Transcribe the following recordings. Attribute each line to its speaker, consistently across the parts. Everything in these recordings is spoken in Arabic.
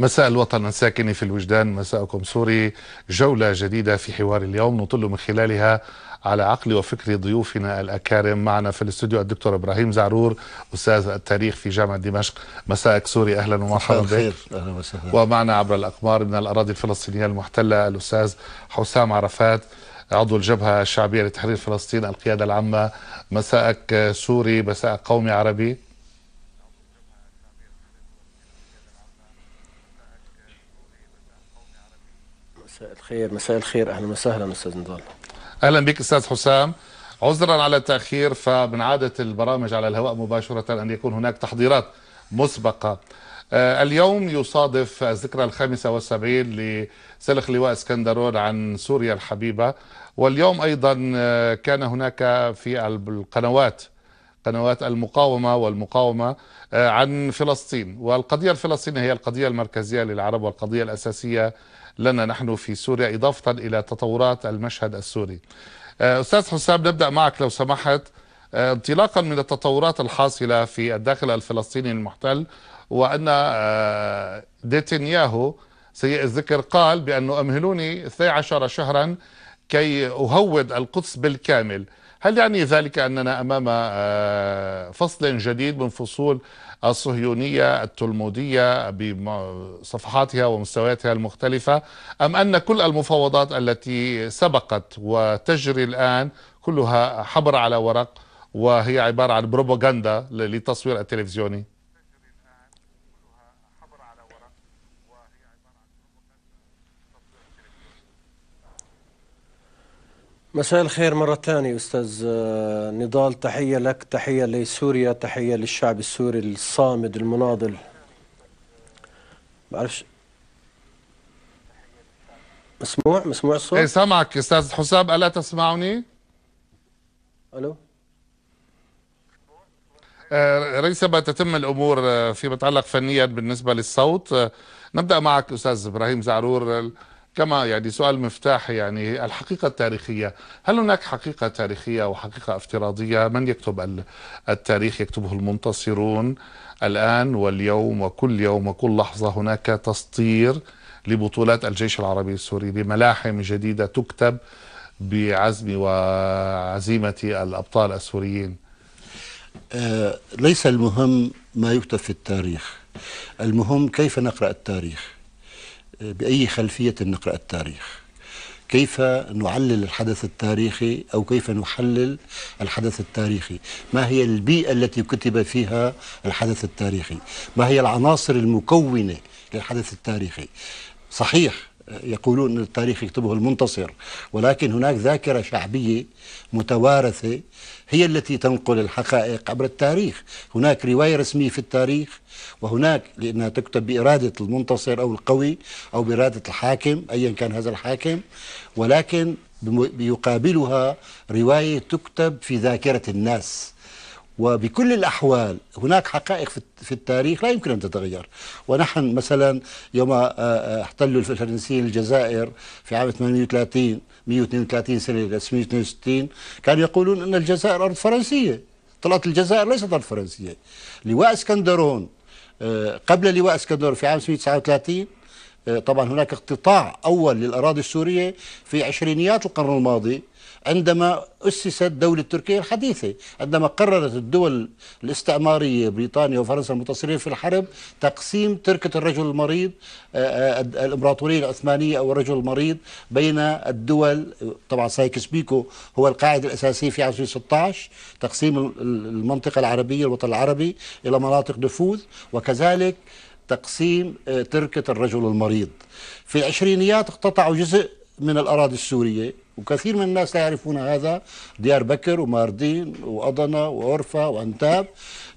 Speaker 1: مساء الوطن الساكن في الوجدان مساءكم سوري جولة جديدة في حوار اليوم نطل من خلالها على عقل وفكر ضيوفنا الأكارم معنا في الاستوديو الدكتور إبراهيم زعرور أستاذ التاريخ في جامعة دمشق مساءك سوري أهلا ومرحبا بك
Speaker 2: أهلا وسهلا
Speaker 1: ومعنا عبر الأقمار من الأراضي الفلسطينية المحتلة الأستاذ حسام عرفات عضو الجبهة الشعبية لتحرير فلسطين القيادة العامة مساءك سوري مساء قومي عربي
Speaker 3: مساء الخير مساء الخير اهلا وسهلا استاذ نضال
Speaker 1: اهلا بك استاذ حسام عذرا على التاخير فمن عاده البرامج على الهواء مباشره ان يكون هناك تحضيرات مسبقه آه، اليوم يصادف الذكرى الخامسة والسبعين لسلخ لواء اسكندرون عن سوريا الحبيبة واليوم أيضا آه، كان هناك في القنوات قنوات المقاومة والمقاومة آه، عن فلسطين والقضية الفلسطينية هي القضية المركزية للعرب والقضية الأساسية لنا نحن في سوريا إضافة إلى تطورات المشهد السوري آه، أستاذ حسام نبدأ معك لو سمحت آه، انطلاقا من التطورات الحاصلة في الداخل الفلسطيني المحتل وأن آه، نتنياهو سيء الذكر قال بأنه أمهلوني 12 شهرا كي أهود القدس بالكامل هل يعني ذلك أننا أمام فصل جديد من فصول الصهيونية التلمودية بصفحاتها ومستوياتها المختلفة أم أن كل المفاوضات التي سبقت وتجري الآن كلها حبر على ورق وهي عبارة عن بروباغندا للتصوير التلفزيوني
Speaker 3: مساء الخير مرة ثانية أستاذ آه، نضال تحية لك تحية لسوريا تحية للشعب السوري الصامد المناضل بعرفش مسموع مسموع
Speaker 1: الصوت؟ ايه سامعك أستاذ حسام ألا تسمعني؟ ألو رئيس آه، ما تتم الأمور آه، فيما يتعلق فنيا بالنسبة للصوت نبدأ معك أستاذ إبراهيم زعرور كما يعني سؤال مفتاح يعني الحقيقة التاريخية هل هناك حقيقة تاريخية وحقيقة افتراضية من يكتب التاريخ يكتبه المنتصرون الآن واليوم وكل يوم وكل لحظة هناك تسطير لبطولات الجيش العربي السوري لملاحم جديدة تكتب بعزم وعزيمة الأبطال
Speaker 2: السوريين آه، ليس المهم ما يكتب في التاريخ المهم كيف نقرأ التاريخ باي خلفيه نقرا التاريخ كيف نعلل الحدث التاريخي او كيف نحلل الحدث التاريخي؟ ما هي البيئه التي كتب فيها الحدث التاريخي؟ ما هي العناصر المكونه للحدث التاريخي؟ صحيح يقولون ان التاريخ يكتبه المنتصر ولكن هناك ذاكره شعبيه متوارثه هي التي تنقل الحقائق عبر التاريخ هناك رواية رسمية في التاريخ وهناك لأنها تكتب بإرادة المنتصر أو القوي أو بإرادة الحاكم أيا كان هذا الحاكم ولكن بيقابلها رواية تكتب في ذاكرة الناس وبكل الأحوال هناك حقائق في التاريخ لا يمكن أن تتغير ونحن مثلا يوم آه، آه، احتلوا الفرنسيين الجزائر في عام 38 132 سنه الى 162 كانوا يقولون ان الجزائر ارض فرنسيه طلعت الجزائر ليست ارض فرنسيه لواء اسكندرون آه، قبل لواء اسكندرون في عام 139 آه، طبعا هناك اقتطاع اول للاراضي السوريه في عشرينيات القرن الماضي عندما أسست دولة تركيا الحديثة عندما قررت الدول الاستعمارية بريطانيا وفرنسا المتصلين في الحرب تقسيم تركة الرجل المريض آه، آه، الإمبراطورية العثمانية أو الرجل المريض بين الدول طبعا سايكس بيكو هو القاعدة الأساسية في عام 16 تقسيم المنطقة العربية الوطن العربي إلى مناطق نفوذ وكذلك تقسيم آه، تركة الرجل المريض في العشرينيات اقتطعوا جزء من الأراضي السورية وكثير من الناس لا يعرفون هذا ديار بكر وماردين وأضنة وعرفة وأنتاب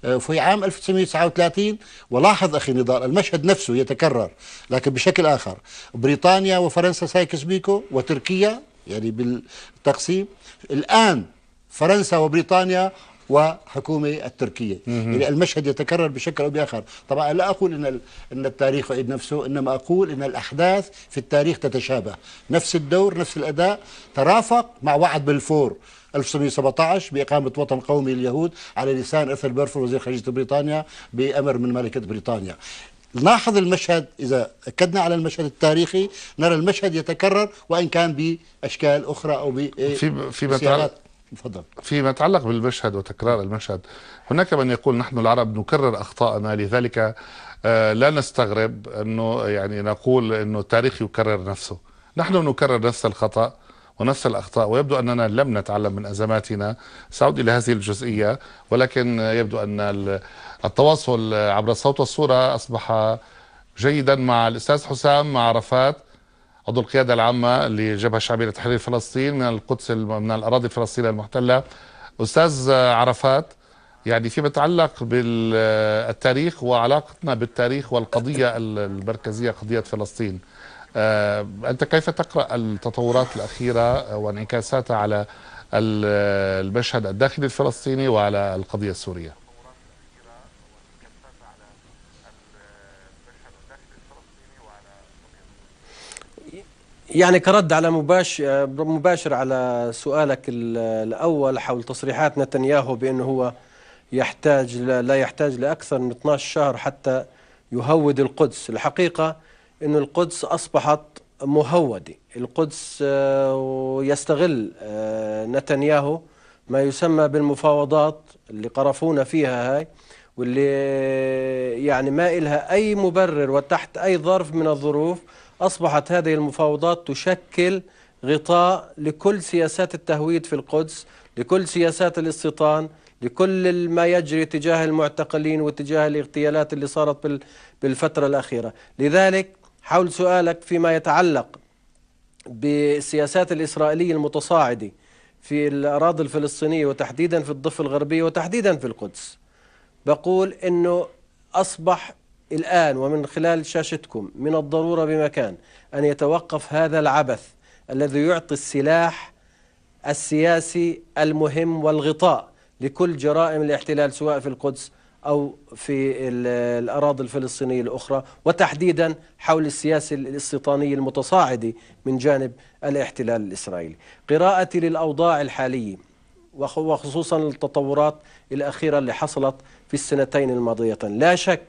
Speaker 2: آه، في عام 1939 ولاحظ أخي نضال المشهد نفسه يتكرر لكن بشكل آخر بريطانيا وفرنسا سايكس بيكو وتركيا يعني بالتقسيم الآن فرنسا وبريطانيا وحكومة التركية يعني المشهد يتكرر بشكل أو بآخر طبعا لا أقول إن, إن التاريخ عيد نفسه إنما أقول إن الأحداث في التاريخ تتشابه نفس الدور نفس الأداء ترافق مع وعد بالفور 1917 بإقامة وطن قومي لليهود على لسان أرثر بيرفور وزير خارجية بريطانيا بأمر من ملكة بريطانيا لاحظ المشهد إذا أكدنا على المشهد التاريخي نرى المشهد يتكرر وإن كان بأشكال أخرى أو في في تفضل
Speaker 1: فيما يتعلق بالمشهد وتكرار المشهد هناك من يقول نحن العرب نكرر اخطاءنا لذلك آه، لا نستغرب انه يعني نقول انه التاريخ يكرر نفسه نحن نكرر نفس الخطا ونفس الاخطاء ويبدو اننا لم نتعلم من ازماتنا ساعود الى هذه الجزئيه ولكن يبدو ان التواصل عبر الصوت والصوره اصبح جيدا مع الاستاذ حسام مع عرفات عضو القيادة العامة للجبهة الشعبية لتحرير فلسطين من القدس من الأراضي الفلسطينية المحتلة أستاذ عرفات يعني فيما يتعلق بالتاريخ وعلاقتنا بالتاريخ والقضية المركزية قضية فلسطين آه، أنت كيف تقرأ التطورات الأخيرة وانعكاساتها على المشهد الداخلي الفلسطيني وعلى القضية السورية
Speaker 3: يعني كرد على مباشر مباشر على سؤالك الاول حول تصريحات نتنياهو بانه هو يحتاج لا يحتاج لاكثر من 12 شهر حتى يهود القدس، الحقيقه ان القدس اصبحت مهوده، القدس آه، يستغل آه، نتنياهو ما يسمى بالمفاوضات اللي قرفونا فيها هاي واللي يعني ما إلها أي مبرر وتحت أي ظرف من الظروف أصبحت هذه المفاوضات تشكل غطاء لكل سياسات التهويد في القدس لكل سياسات الاستيطان لكل ما يجري تجاه المعتقلين وتجاه الاغتيالات اللي صارت بالفترة الأخيرة لذلك حول سؤالك فيما يتعلق بالسياسات الإسرائيلية المتصاعدة في الأراضي الفلسطينية وتحديدا في الضفة الغربية وتحديدا في القدس بقول أنه أصبح الآن ومن خلال شاشتكم من الضرورة بمكان أن يتوقف هذا العبث الذي يعطي السلاح السياسي المهم والغطاء لكل جرائم الاحتلال سواء في القدس أو في الأراضي الفلسطينية الأخرى وتحديدا حول السياسة الاستيطانية المتصاعدة من جانب الاحتلال الإسرائيلي قراءتي للأوضاع الحالية وخصوصا التطورات الأخيرة اللي حصلت في السنتين الماضيتين لا شك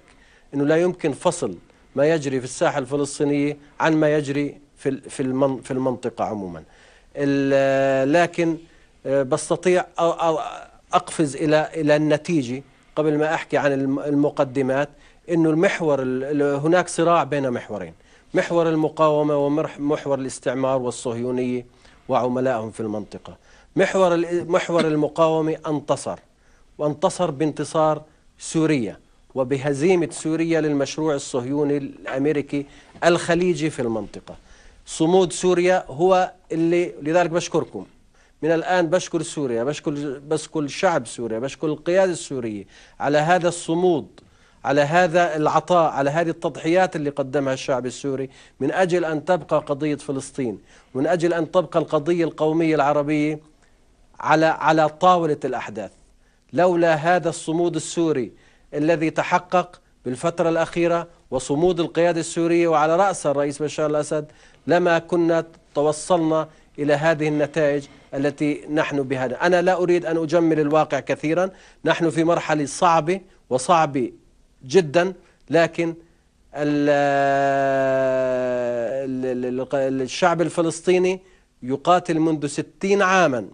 Speaker 3: أنه لا يمكن فصل ما يجري في الساحة الفلسطينية عن ما يجري في في المنطقة عموما لكن آه، بستطيع أقفز إلى إلى النتيجة قبل ما أحكي عن المقدمات أنه المحور هناك صراع بين محورين محور المقاومة ومحور الاستعمار والصهيونية وعملائهم في المنطقة محور محور المقاومة انتصر وانتصر بانتصار سوريا وبهزيمة سوريا للمشروع الصهيوني الأمريكي الخليجي في المنطقة صمود سوريا هو اللي لذلك بشكركم من الآن بشكر سوريا بشكر, بشكر شعب سوريا بشكر القيادة السورية على هذا الصمود على هذا العطاء على هذه التضحيات اللي قدمها الشعب السوري من أجل أن تبقى قضية فلسطين من أجل أن تبقى القضية القومية العربية على على طاولة الأحداث لولا هذا الصمود السوري الذي تحقق بالفترة الأخيرة وصمود القيادة السورية وعلى رأسها الرئيس بشار الأسد لما كنا توصلنا إلى هذه النتائج التي نحن بها أنا لا أريد أن أجمل الواقع كثيرا نحن في مرحلة صعبة وصعبة جدا لكن الشعب الفلسطيني يقاتل منذ ستين عاما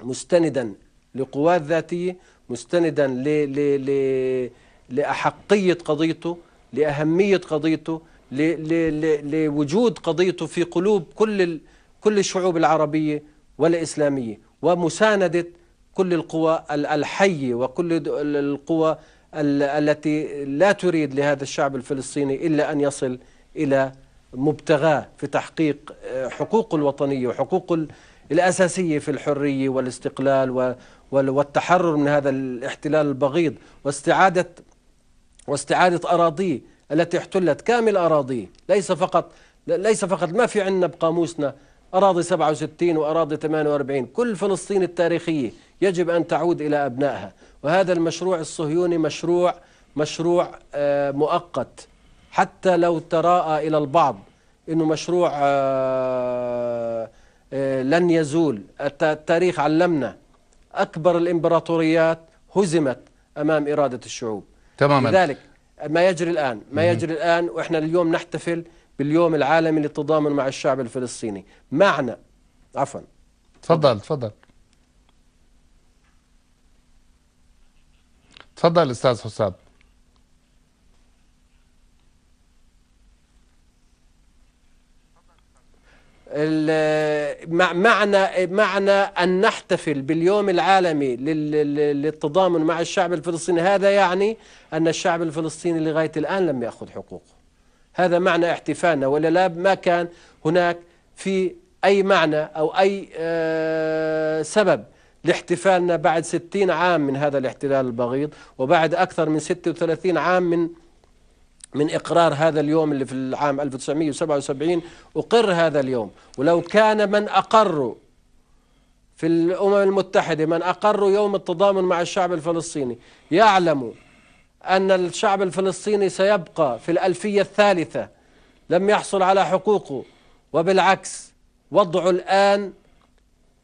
Speaker 3: مستندا لقوات ذاتية مستندا ل ل ل لأحقية قضيته لأهمية قضيته ل ل ل لوجود قضيته في قلوب كل كل الشعوب العربية والإسلامية ومساندة كل القوى الحية وكل القوى التي لا تريد لهذا الشعب الفلسطيني إلا أن يصل إلى مبتغاه في تحقيق آه، حقوقه الوطنية وحقوقه الأساسية في الحرية والاستقلال والتحرر من هذا الاحتلال البغيض واستعادة واستعادة أراضيه التي احتلت كامل أراضيه ليس فقط ليس فقط ما في عندنا بقاموسنا أراضي 67 وأراضي 48 كل فلسطين التاريخية يجب أن تعود إلى أبنائها وهذا المشروع الصهيوني مشروع مشروع آه، مؤقت حتى لو تراءى إلى البعض أنه مشروع آه، آه، لن يزول التاريخ علمنا أكبر الإمبراطوريات هزمت أمام إرادة الشعوب تماما لذلك ما يجري الآن ما يجري الآن وإحنا اليوم نحتفل باليوم العالمي للتضامن مع الشعب الفلسطيني معنى عفوا تفضل تفضل
Speaker 1: تفضل أستاذ حسام
Speaker 3: معنى معنى ان نحتفل باليوم العالمي للتضامن مع الشعب الفلسطيني هذا يعني ان الشعب الفلسطيني لغايه الان لم ياخذ حقوقه. هذا معنى احتفالنا ولا لا ما كان هناك في اي معنى او اي آه، سبب لاحتفالنا بعد 60 عام من هذا الاحتلال البغيض وبعد اكثر من 36 عام من من إقرار هذا اليوم اللي في العام 1977 أقر هذا اليوم ولو كان من أقر في الأمم المتحدة من أقر يوم التضامن مع الشعب الفلسطيني يعلم أن الشعب الفلسطيني سيبقى في الألفية الثالثة لم يحصل على حقوقه وبالعكس وضعه الآن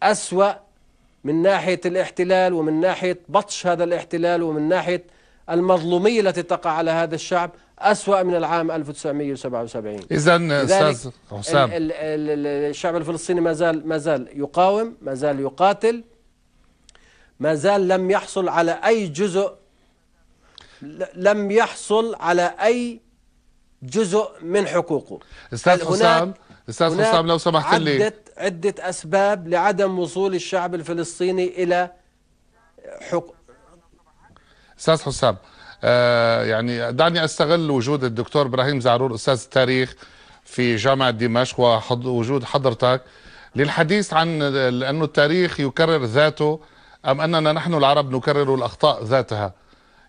Speaker 3: أسوأ من ناحية الاحتلال ومن ناحية بطش هذا الاحتلال ومن ناحية المظلومية التي تقع على هذا الشعب أسوأ من العام 1977 إذا أستاذ حسام الشعب الفلسطيني ما زال ما زال يقاوم ما زال يقاتل ما زال لم يحصل على أي جزء لم يحصل على أي جزء من حقوقه أستاذ حسام أستاذ حسام لو سمحت لي عدة عدة أسباب لعدم وصول الشعب الفلسطيني إلى حقوق
Speaker 1: أستاذ حسام آه، يعني دعني استغل وجود الدكتور ابراهيم زعرور استاذ التاريخ في جامعه دمشق ووجود حضرتك للحديث عن لانه التاريخ يكرر ذاته ام اننا نحن العرب نكرر الاخطاء ذاتها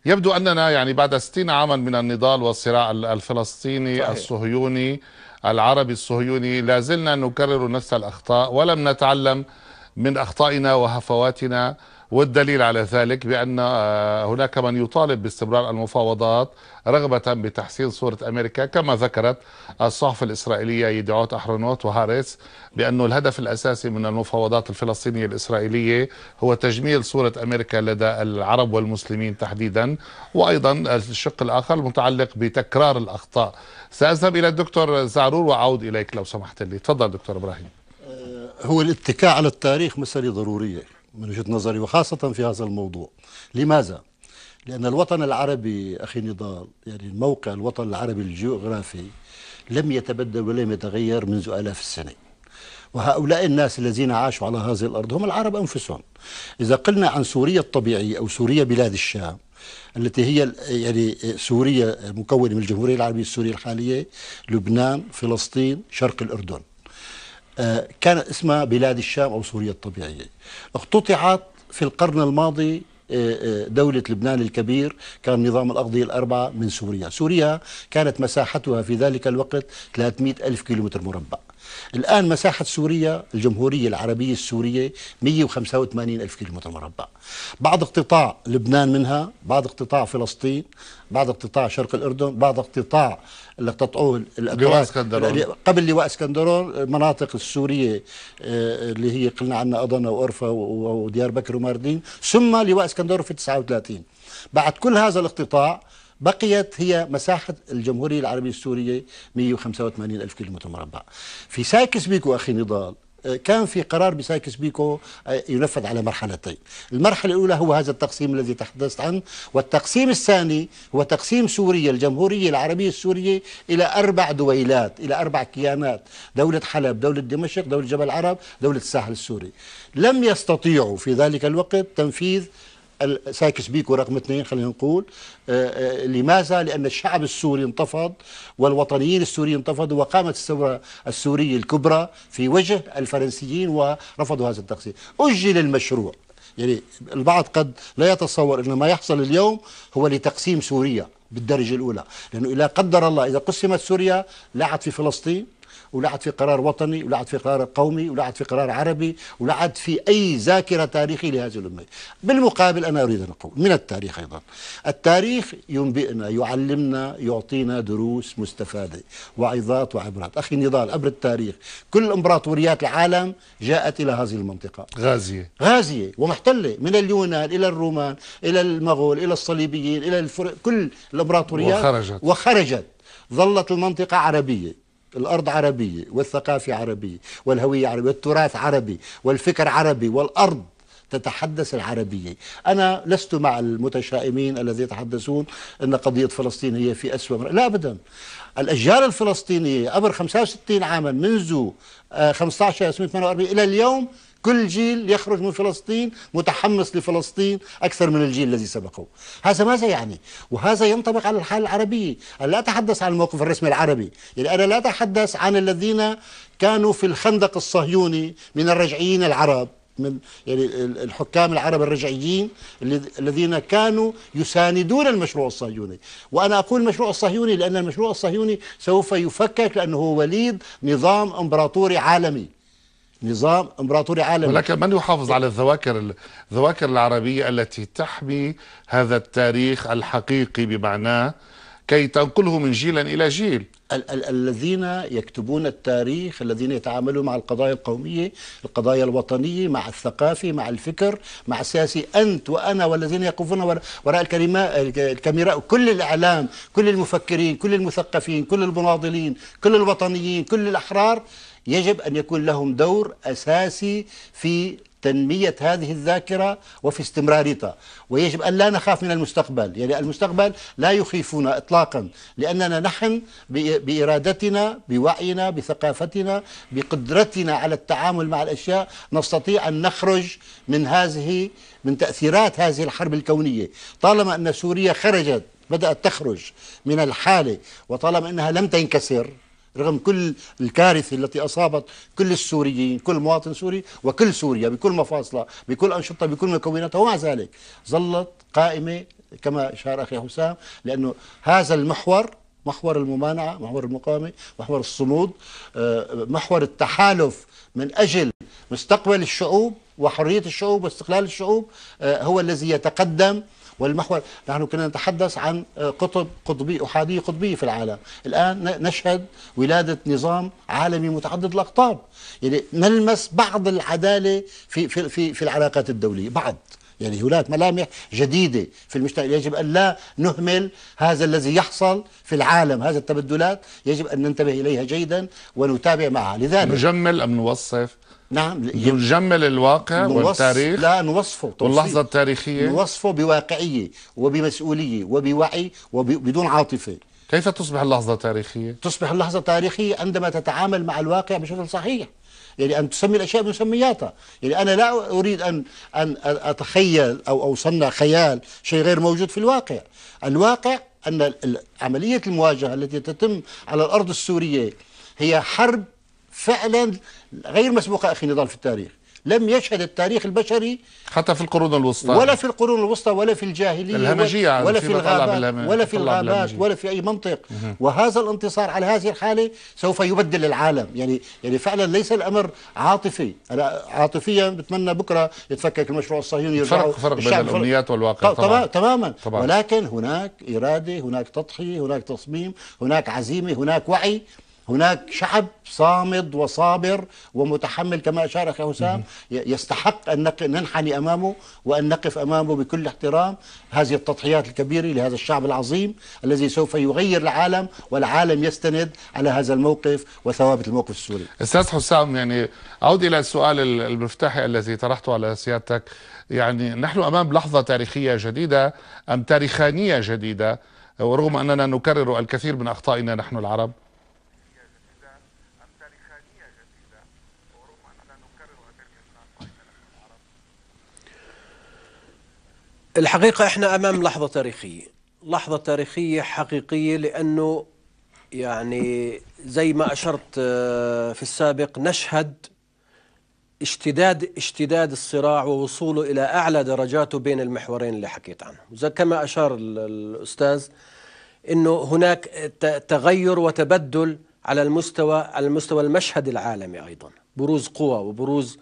Speaker 1: يبدو اننا يعني بعد 60 عاما من النضال والصراع الفلسطيني صحيح. الصهيوني العربي الصهيوني لا زلنا نكرر نفس الاخطاء ولم نتعلم من اخطائنا وهفواتنا والدليل على ذلك بأن آه، هناك من يطالب باستمرار المفاوضات رغبة بتحسين صورة أمريكا كما ذكرت الصحف الإسرائيلية يدعوت أحرنوت وهاريس بأن الهدف الأساسي من المفاوضات الفلسطينية الإسرائيلية هو تجميل صورة أمريكا لدى العرب والمسلمين تحديدا وأيضا الشق الآخر المتعلق بتكرار الأخطاء سأذهب إلى الدكتور زعرور وأعود إليك لو سمحت لي تفضل دكتور إبراهيم
Speaker 2: آه، هو الاتكاء على التاريخ مسألة ضرورية من وجهة نظري وخاصة في هذا الموضوع لماذا؟ لأن الوطن العربي أخي نضال يعني موقع الوطن العربي الجغرافي لم يتبدل ولم يتغير منذ آلاف السنين وهؤلاء الناس الذين عاشوا على هذه الأرض هم العرب أنفسهم إذا قلنا عن سوريا الطبيعية أو سوريا بلاد الشام التي هي يعني سوريا مكونة من الجمهورية العربية السورية الحالية لبنان فلسطين شرق الأردن آه، كان اسمها بلاد الشام أو سوريا الطبيعية اقتطعت في القرن الماضي آه، آه، دولة لبنان الكبير كان نظام الأقضية الأربعة من سوريا سوريا كانت مساحتها في ذلك الوقت 300 ألف كيلومتر مربع الآن مساحة سوريا الجمهورية العربية السورية 185 ألف متر مربع بعض اقتطاع لبنان منها بعض اقتطاع فلسطين بعض اقتطاع شرق الأردن بعض اقتطاع اللي اقتطعوه لواء اسكندرون قبل لواء اسكندرون المناطق السورية آه، اللي هي قلنا عنها أضنة وأرفة وديار بكر وماردين ثم لواء اسكندرون في 39 بعد كل هذا الاقتطاع بقيت هي مساحة الجمهورية العربية السورية 185 ألف متر مربع في سايكس بيكو أخي نضال آه، كان في قرار بسايكس بيكو آه، ينفذ على مرحلتين المرحلة الأولى هو هذا التقسيم الذي تحدثت عنه والتقسيم الثاني هو تقسيم سوريا الجمهورية العربية السورية إلى أربع دويلات إلى أربع كيانات دولة حلب دولة دمشق دولة جبل العرب دولة الساحل السوري لم يستطيعوا في ذلك الوقت تنفيذ سايكس بيكو رقم اثنين خلينا نقول آه، آه، لماذا؟ لأن الشعب السوري انتفض والوطنيين السوريين انتفضوا وقامت الثورة السورية الكبرى في وجه الفرنسيين ورفضوا هذا التقسيم أجل المشروع يعني البعض قد لا يتصور أن ما يحصل اليوم هو لتقسيم سوريا بالدرجة الأولى لأنه إذا قدر الله إذا قسمت سوريا لا في فلسطين ولا عاد في قرار وطني ولا عاد في قرار قومي ولا عاد في قرار عربي ولا عاد في أي ذاكرة تاريخي لهذه الأمة بالمقابل أنا أريد أن أقول من التاريخ أيضا التاريخ ينبئنا يعلمنا يعطينا دروس مستفادة وعظات وعبرات أخي نضال أبر التاريخ كل إمبراطوريات العالم جاءت إلى هذه المنطقة غازية غازية ومحتلة من اليونان إلى الرومان إلى المغول إلى الصليبيين إلى الفرق كل الإمبراطوريات وخرجت وخرجت ظلت المنطقة عربية الأرض عربية والثقافة عربية والهوية عربية والتراث عربي والفكر عربي والأرض تتحدث العربية أنا لست مع المتشائمين الذين يتحدثون أن قضية فلسطين هي في أسوأ مرة. لا أبدا الأشجار الفلسطينية عبر 65 عاما منذ 15 آه، سنة 48 إلى اليوم كل جيل يخرج من فلسطين متحمس لفلسطين أكثر من الجيل الذي سبقه هذا ماذا يعني؟ وهذا ينطبق على الحالة العربية أنا لا أتحدث عن الموقف الرسمي العربي يعني أنا لا أتحدث عن الذين كانوا في الخندق الصهيوني من الرجعيين العرب من يعني الحكام العرب الرجعيين الذين كانوا يساندون المشروع الصهيوني وأنا أقول المشروع الصهيوني لأن المشروع الصهيوني سوف يفكك لأنه هو وليد نظام إمبراطوري عالمي نظام امبراطوري عالمي ولكن من يحافظ على
Speaker 1: الذواكر الذواكر العربية التي تحمي هذا التاريخ الحقيقي بمعناه كي تنقله من جيل
Speaker 2: إلى جيل ال ال الذين يكتبون التاريخ الذين يتعاملون مع القضايا القومية القضايا الوطنية مع الثقافي مع الفكر مع السياسي أنت وأنا والذين يقفون وراء الكلمة الكاميرا كل الإعلام كل المفكرين كل المثقفين كل المناضلين كل الوطنيين كل الأحرار يجب أن يكون لهم دور أساسي في تنمية هذه الذاكرة وفي استمراريتها ويجب أن لا نخاف من المستقبل يعني المستقبل لا يخيفنا إطلاقا لأننا نحن بإرادتنا بوعينا بثقافتنا بقدرتنا على التعامل مع الأشياء نستطيع أن نخرج من هذه من تأثيرات هذه الحرب الكونية طالما أن سوريا خرجت بدأت تخرج من الحالة وطالما أنها لم تنكسر رغم كل الكارثة التي أصابت كل السوريين كل مواطن سوري وكل سوريا بكل مفاصلها بكل أنشطة بكل مكوناتها ومع ذلك ظلت قائمة كما أشار أخي حسام لأنه هذا المحور محور الممانعة محور المقاومة محور الصمود آه، محور التحالف من أجل مستقبل الشعوب وحرية الشعوب واستقلال الشعوب آه، هو الذي يتقدم والمحور نحن كنا نتحدث عن آه، قطب قطبي أحادي قطبي في العالم الآن نشهد ولادة نظام عالمي متعدد الأقطاب يعني نلمس بعض العدالة في, في, في, في العلاقات الدولية بعض يعني هناك ملامح جديدة في المجتمع يجب أن لا نهمل هذا الذي يحصل في العالم هذه التبدلات يجب أن ننتبه إليها جيدا ونتابع معها لذلك
Speaker 1: نجمل أم نوصف
Speaker 2: نعم نجمل الواقع والتاريخ لا نوصفه توصيف. واللحظة التاريخية نوصفه بواقعية وبمسؤولية وبوعي وبدون عاطفة كيف تصبح اللحظة تاريخية؟ تصبح اللحظة تاريخية عندما تتعامل مع الواقع بشكل صحيح يعني أن تسمي الأشياء بمسمياتها يعني أنا لا أريد أن, أن أتخيل أو أوصلنا خيال شيء غير موجود في الواقع الواقع أن عملية المواجهة التي تتم على الأرض السورية هي حرب فعلا غير مسبوقة أخي نضال في التاريخ لم يشهد التاريخ البشري حتى في القرون الوسطى ولا في القرون الوسطى ولا في الجاهلية الهمجية ولا في الغابات ولا في الغابات ولا في أي منطق وهذا الانتصار على هذه الحالة سوف يبدل العالم يعني يعني فعلا ليس الأمر عاطفي أنا عاطفيا بتمنى بكرة يتفكك المشروع الصهيوني يرجعوا فرق فرق بين الأمنيات والواقع طبعا تماما طبعا ولكن هناك إرادة هناك تضحية هناك تصميم هناك عزيمة هناك وعي هناك شعب صامد وصابر ومتحمل كما أشار أخي حسام يستحق أن ننحني أمامه وأن نقف أمامه بكل احترام هذه التضحيات الكبيرة لهذا الشعب العظيم الذي سوف يغير العالم والعالم يستند على هذا الموقف وثوابت الموقف السوري
Speaker 1: أستاذ حسام يعني أعود إلى السؤال المفتاحي الذي طرحته على سيادتك يعني نحن أمام لحظة تاريخية جديدة أم تاريخانية جديدة ورغم أننا نكرر الكثير من أخطائنا نحن العرب
Speaker 3: الحقيقة احنا أمام لحظة تاريخية لحظة تاريخية حقيقية لأنه يعني زي ما أشرت آه، في السابق نشهد اشتداد اشتداد الصراع ووصوله إلى أعلى درجاته بين المحورين اللي حكيت عنهم كما أشار الأستاذ أنه هناك تغير وتبدل على المستوى على المستوى المشهد العالمي أيضا بروز قوى وبروز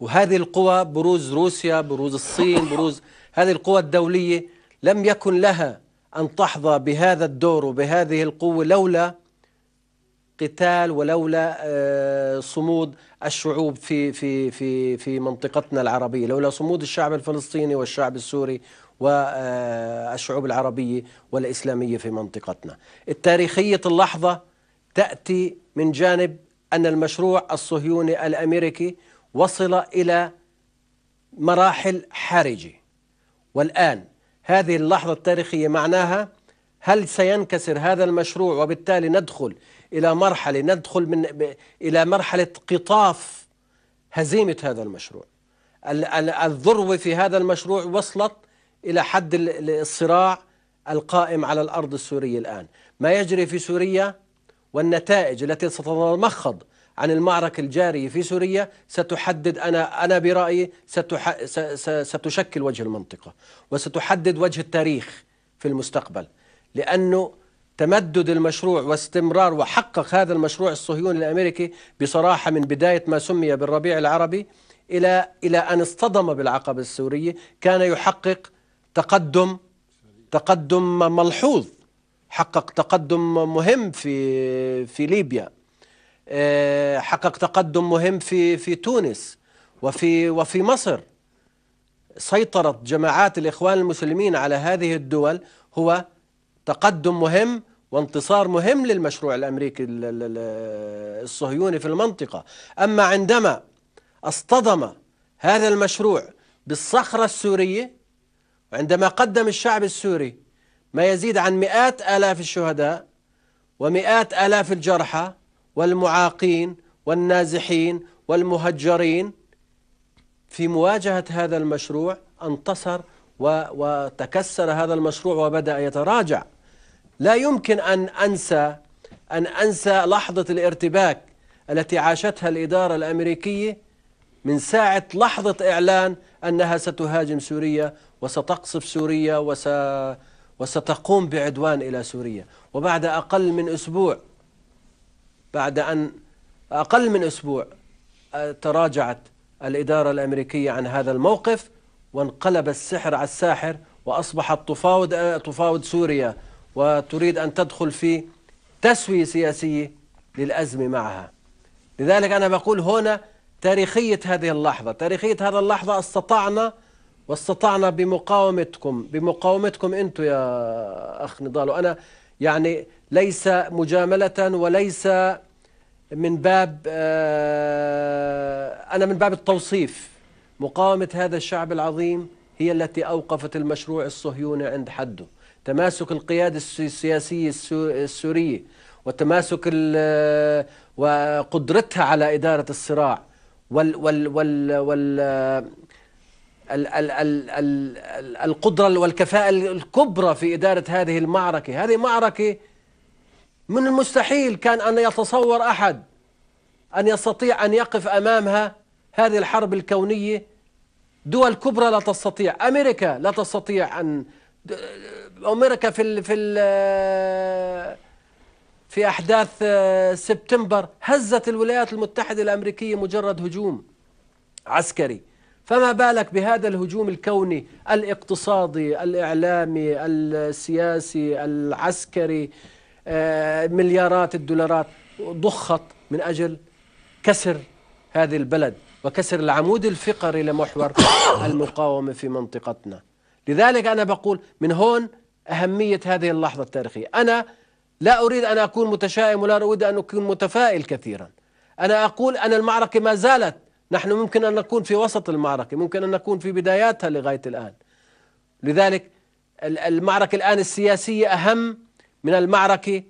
Speaker 3: وهذه القوى بروز روسيا بروز الصين بروز هذه القوى الدولية لم يكن لها أن تحظى بهذا الدور وبهذه القوة لولا قتال ولولا آه، صمود الشعوب في في في في منطقتنا العربيه، لولا صمود الشعب الفلسطيني والشعب السوري والشعوب آه، العربيه والاسلاميه في منطقتنا. التاريخيه اللحظه تاتي من جانب ان المشروع الصهيوني الامريكي وصل الى مراحل حرجه. والآن هذه اللحظة التاريخية معناها هل سينكسر هذا المشروع وبالتالي ندخل إلى مرحلة ندخل من إلى مرحلة قطاف هزيمة هذا المشروع الذروة في هذا المشروع وصلت إلى حد الصراع القائم على الأرض السورية الآن ما يجري في سوريا والنتائج التي ستتمخض عن المعركة الجارية في سوريا ستحدد أنا أنا برأيي ستح... ستشكل وجه المنطقة وستحدد وجه التاريخ في المستقبل لأنه تمدد المشروع واستمرار وحقق هذا المشروع الصهيوني الامريكي بصراحه من بدايه ما سمي بالربيع العربي الى الى ان اصطدم بالعقبه السوريه كان يحقق تقدم تقدم ملحوظ حقق تقدم مهم في في ليبيا آه، حقق تقدم مهم في في تونس وفي وفي مصر سيطرت جماعات الإخوان المسلمين على هذه الدول هو تقدم مهم وانتصار مهم للمشروع الأمريكي الصهيوني في المنطقة أما عندما اصطدم هذا المشروع بالصخرة السورية وعندما قدم الشعب السوري ما يزيد عن مئات آلاف الشهداء ومئات آلاف الجرحى والمعاقين والنازحين والمهجرين في مواجهة هذا المشروع انتصر وتكسر هذا المشروع وبدأ يتراجع لا يمكن أن أنسى أن أنسى لحظة الارتباك التي عاشتها الإدارة الأمريكية من ساعة لحظة إعلان أنها ستهاجم سوريا وستقصف سوريا وس... وستقوم بعدوان إلى سوريا وبعد أقل من أسبوع بعد أن أقل من أسبوع آه، تراجعت الإدارة الأمريكية عن هذا الموقف وانقلب السحر على الساحر وأصبحت تفاوض آه، تفاوض سوريا وتريد أن تدخل في تسوية سياسية للأزمة معها لذلك أنا بقول هنا تاريخية هذه اللحظة تاريخية هذا اللحظة استطعنا واستطعنا بمقاومتكم بمقاومتكم أنتم يا أخ نضال وأنا يعني ليس مجاملة وليس من باب آه، أنا من باب التوصيف مقاومة هذا الشعب العظيم هي التي أوقفت المشروع الصهيوني عند حده تماسك القيادة السياسية السورية وتماسك وقدرتها على إدارة الصراع وال وال وال وال ال ال ال ال القدرة والكفاءة الكبرى في إدارة هذه المعركة هذه معركة من المستحيل كان أن يتصور أحد أن يستطيع أن يقف أمامها هذه الحرب الكونية دول كبرى لا تستطيع أمريكا لا تستطيع أن أمريكا في الـ في الـ في أحداث سبتمبر هزت الولايات المتحدة الأمريكية مجرد هجوم عسكري فما بالك بهذا الهجوم الكوني الاقتصادي الإعلامي السياسي العسكري آه، مليارات الدولارات ضخت من أجل كسر هذه البلد وكسر العمود الفقري لمحور المقاومة في منطقتنا لذلك أنا بقول من هون أهمية هذه اللحظة التاريخية أنا لا أريد أن أكون متشائم ولا أريد أن أكون متفائل كثيرا أنا أقول أن المعركة ما زالت نحن ممكن أن نكون في وسط المعركة ممكن أن نكون في بداياتها لغاية الآن لذلك المعركة الآن السياسية أهم من المعركة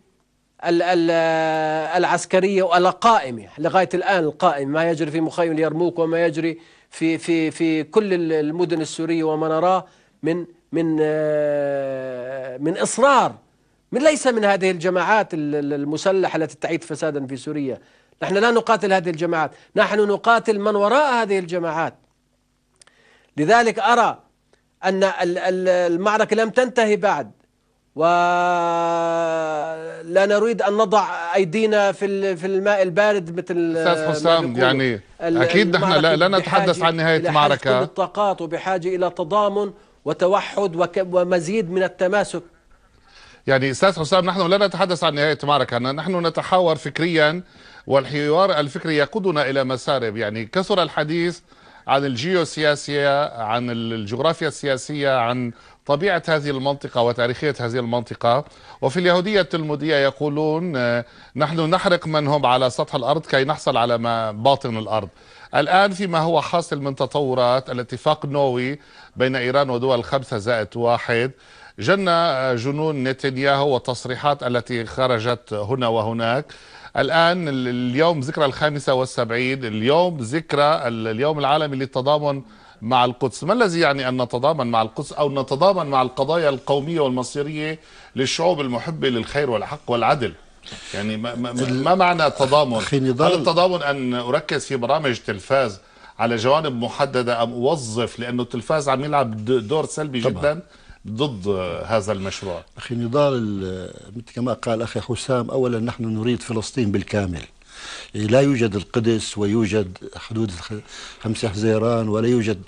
Speaker 3: العسكرية والقائمة لغاية الآن القائمة ما يجري في مخيم اليرموك وما يجري في في في كل المدن السورية وما نراه من من آه، من إصرار من ليس من هذه الجماعات المسلحة التي تعيد فسادا في سوريا نحن لا نقاتل هذه الجماعات نحن نقاتل من وراء هذه الجماعات لذلك أرى أن المعركة لم تنتهي بعد ولا نريد أن نضع أيدينا في في الماء البارد مثل أستاذ حسام يعني أكيد نحن لا, لا نتحدث عن نهاية معركة الطاقات وبحاجة إلى تضامن وتوحد ومزيد من التماسك
Speaker 1: يعني استاذ حسام نحن لا نتحدث عن نهايه معركه نحن نتحاور فكريا والحوار الفكري يقودنا الى مسارب يعني كثر الحديث عن الجيوسياسيه عن الجغرافيا السياسيه عن طبيعة هذه المنطقة وتاريخية هذه المنطقة وفي اليهودية التلمودية يقولون آه، نحن نحرق من هم على سطح الأرض كي نحصل على ما باطن الأرض الآن فيما هو حاصل من تطورات الاتفاق النووي بين إيران ودول الخمسة زائد واحد جن آه، جنون نتنياهو والتصريحات التي خرجت هنا وهناك الآن اليوم ذكرى الخامسة والسبعين اليوم ذكرى اليوم العالمي للتضامن مع القدس ما الذي يعني أن نتضامن مع القدس أو نتضامن مع القضايا القومية والمصيرية للشعوب المحبة للخير والحق والعدل يعني ما, ما معنى التضامن هل التضامن أن أركز في برامج تلفاز على جوانب محددة أم أوظف لأنه التلفاز عم يلعب دور سلبي طبعا. جدا ضد هذا المشروع
Speaker 2: أخي نضال كما قال أخي حسام أولا نحن نريد فلسطين بالكامل إيه، لا يوجد القدس ويوجد حدود خمسة حزيران ولا يوجد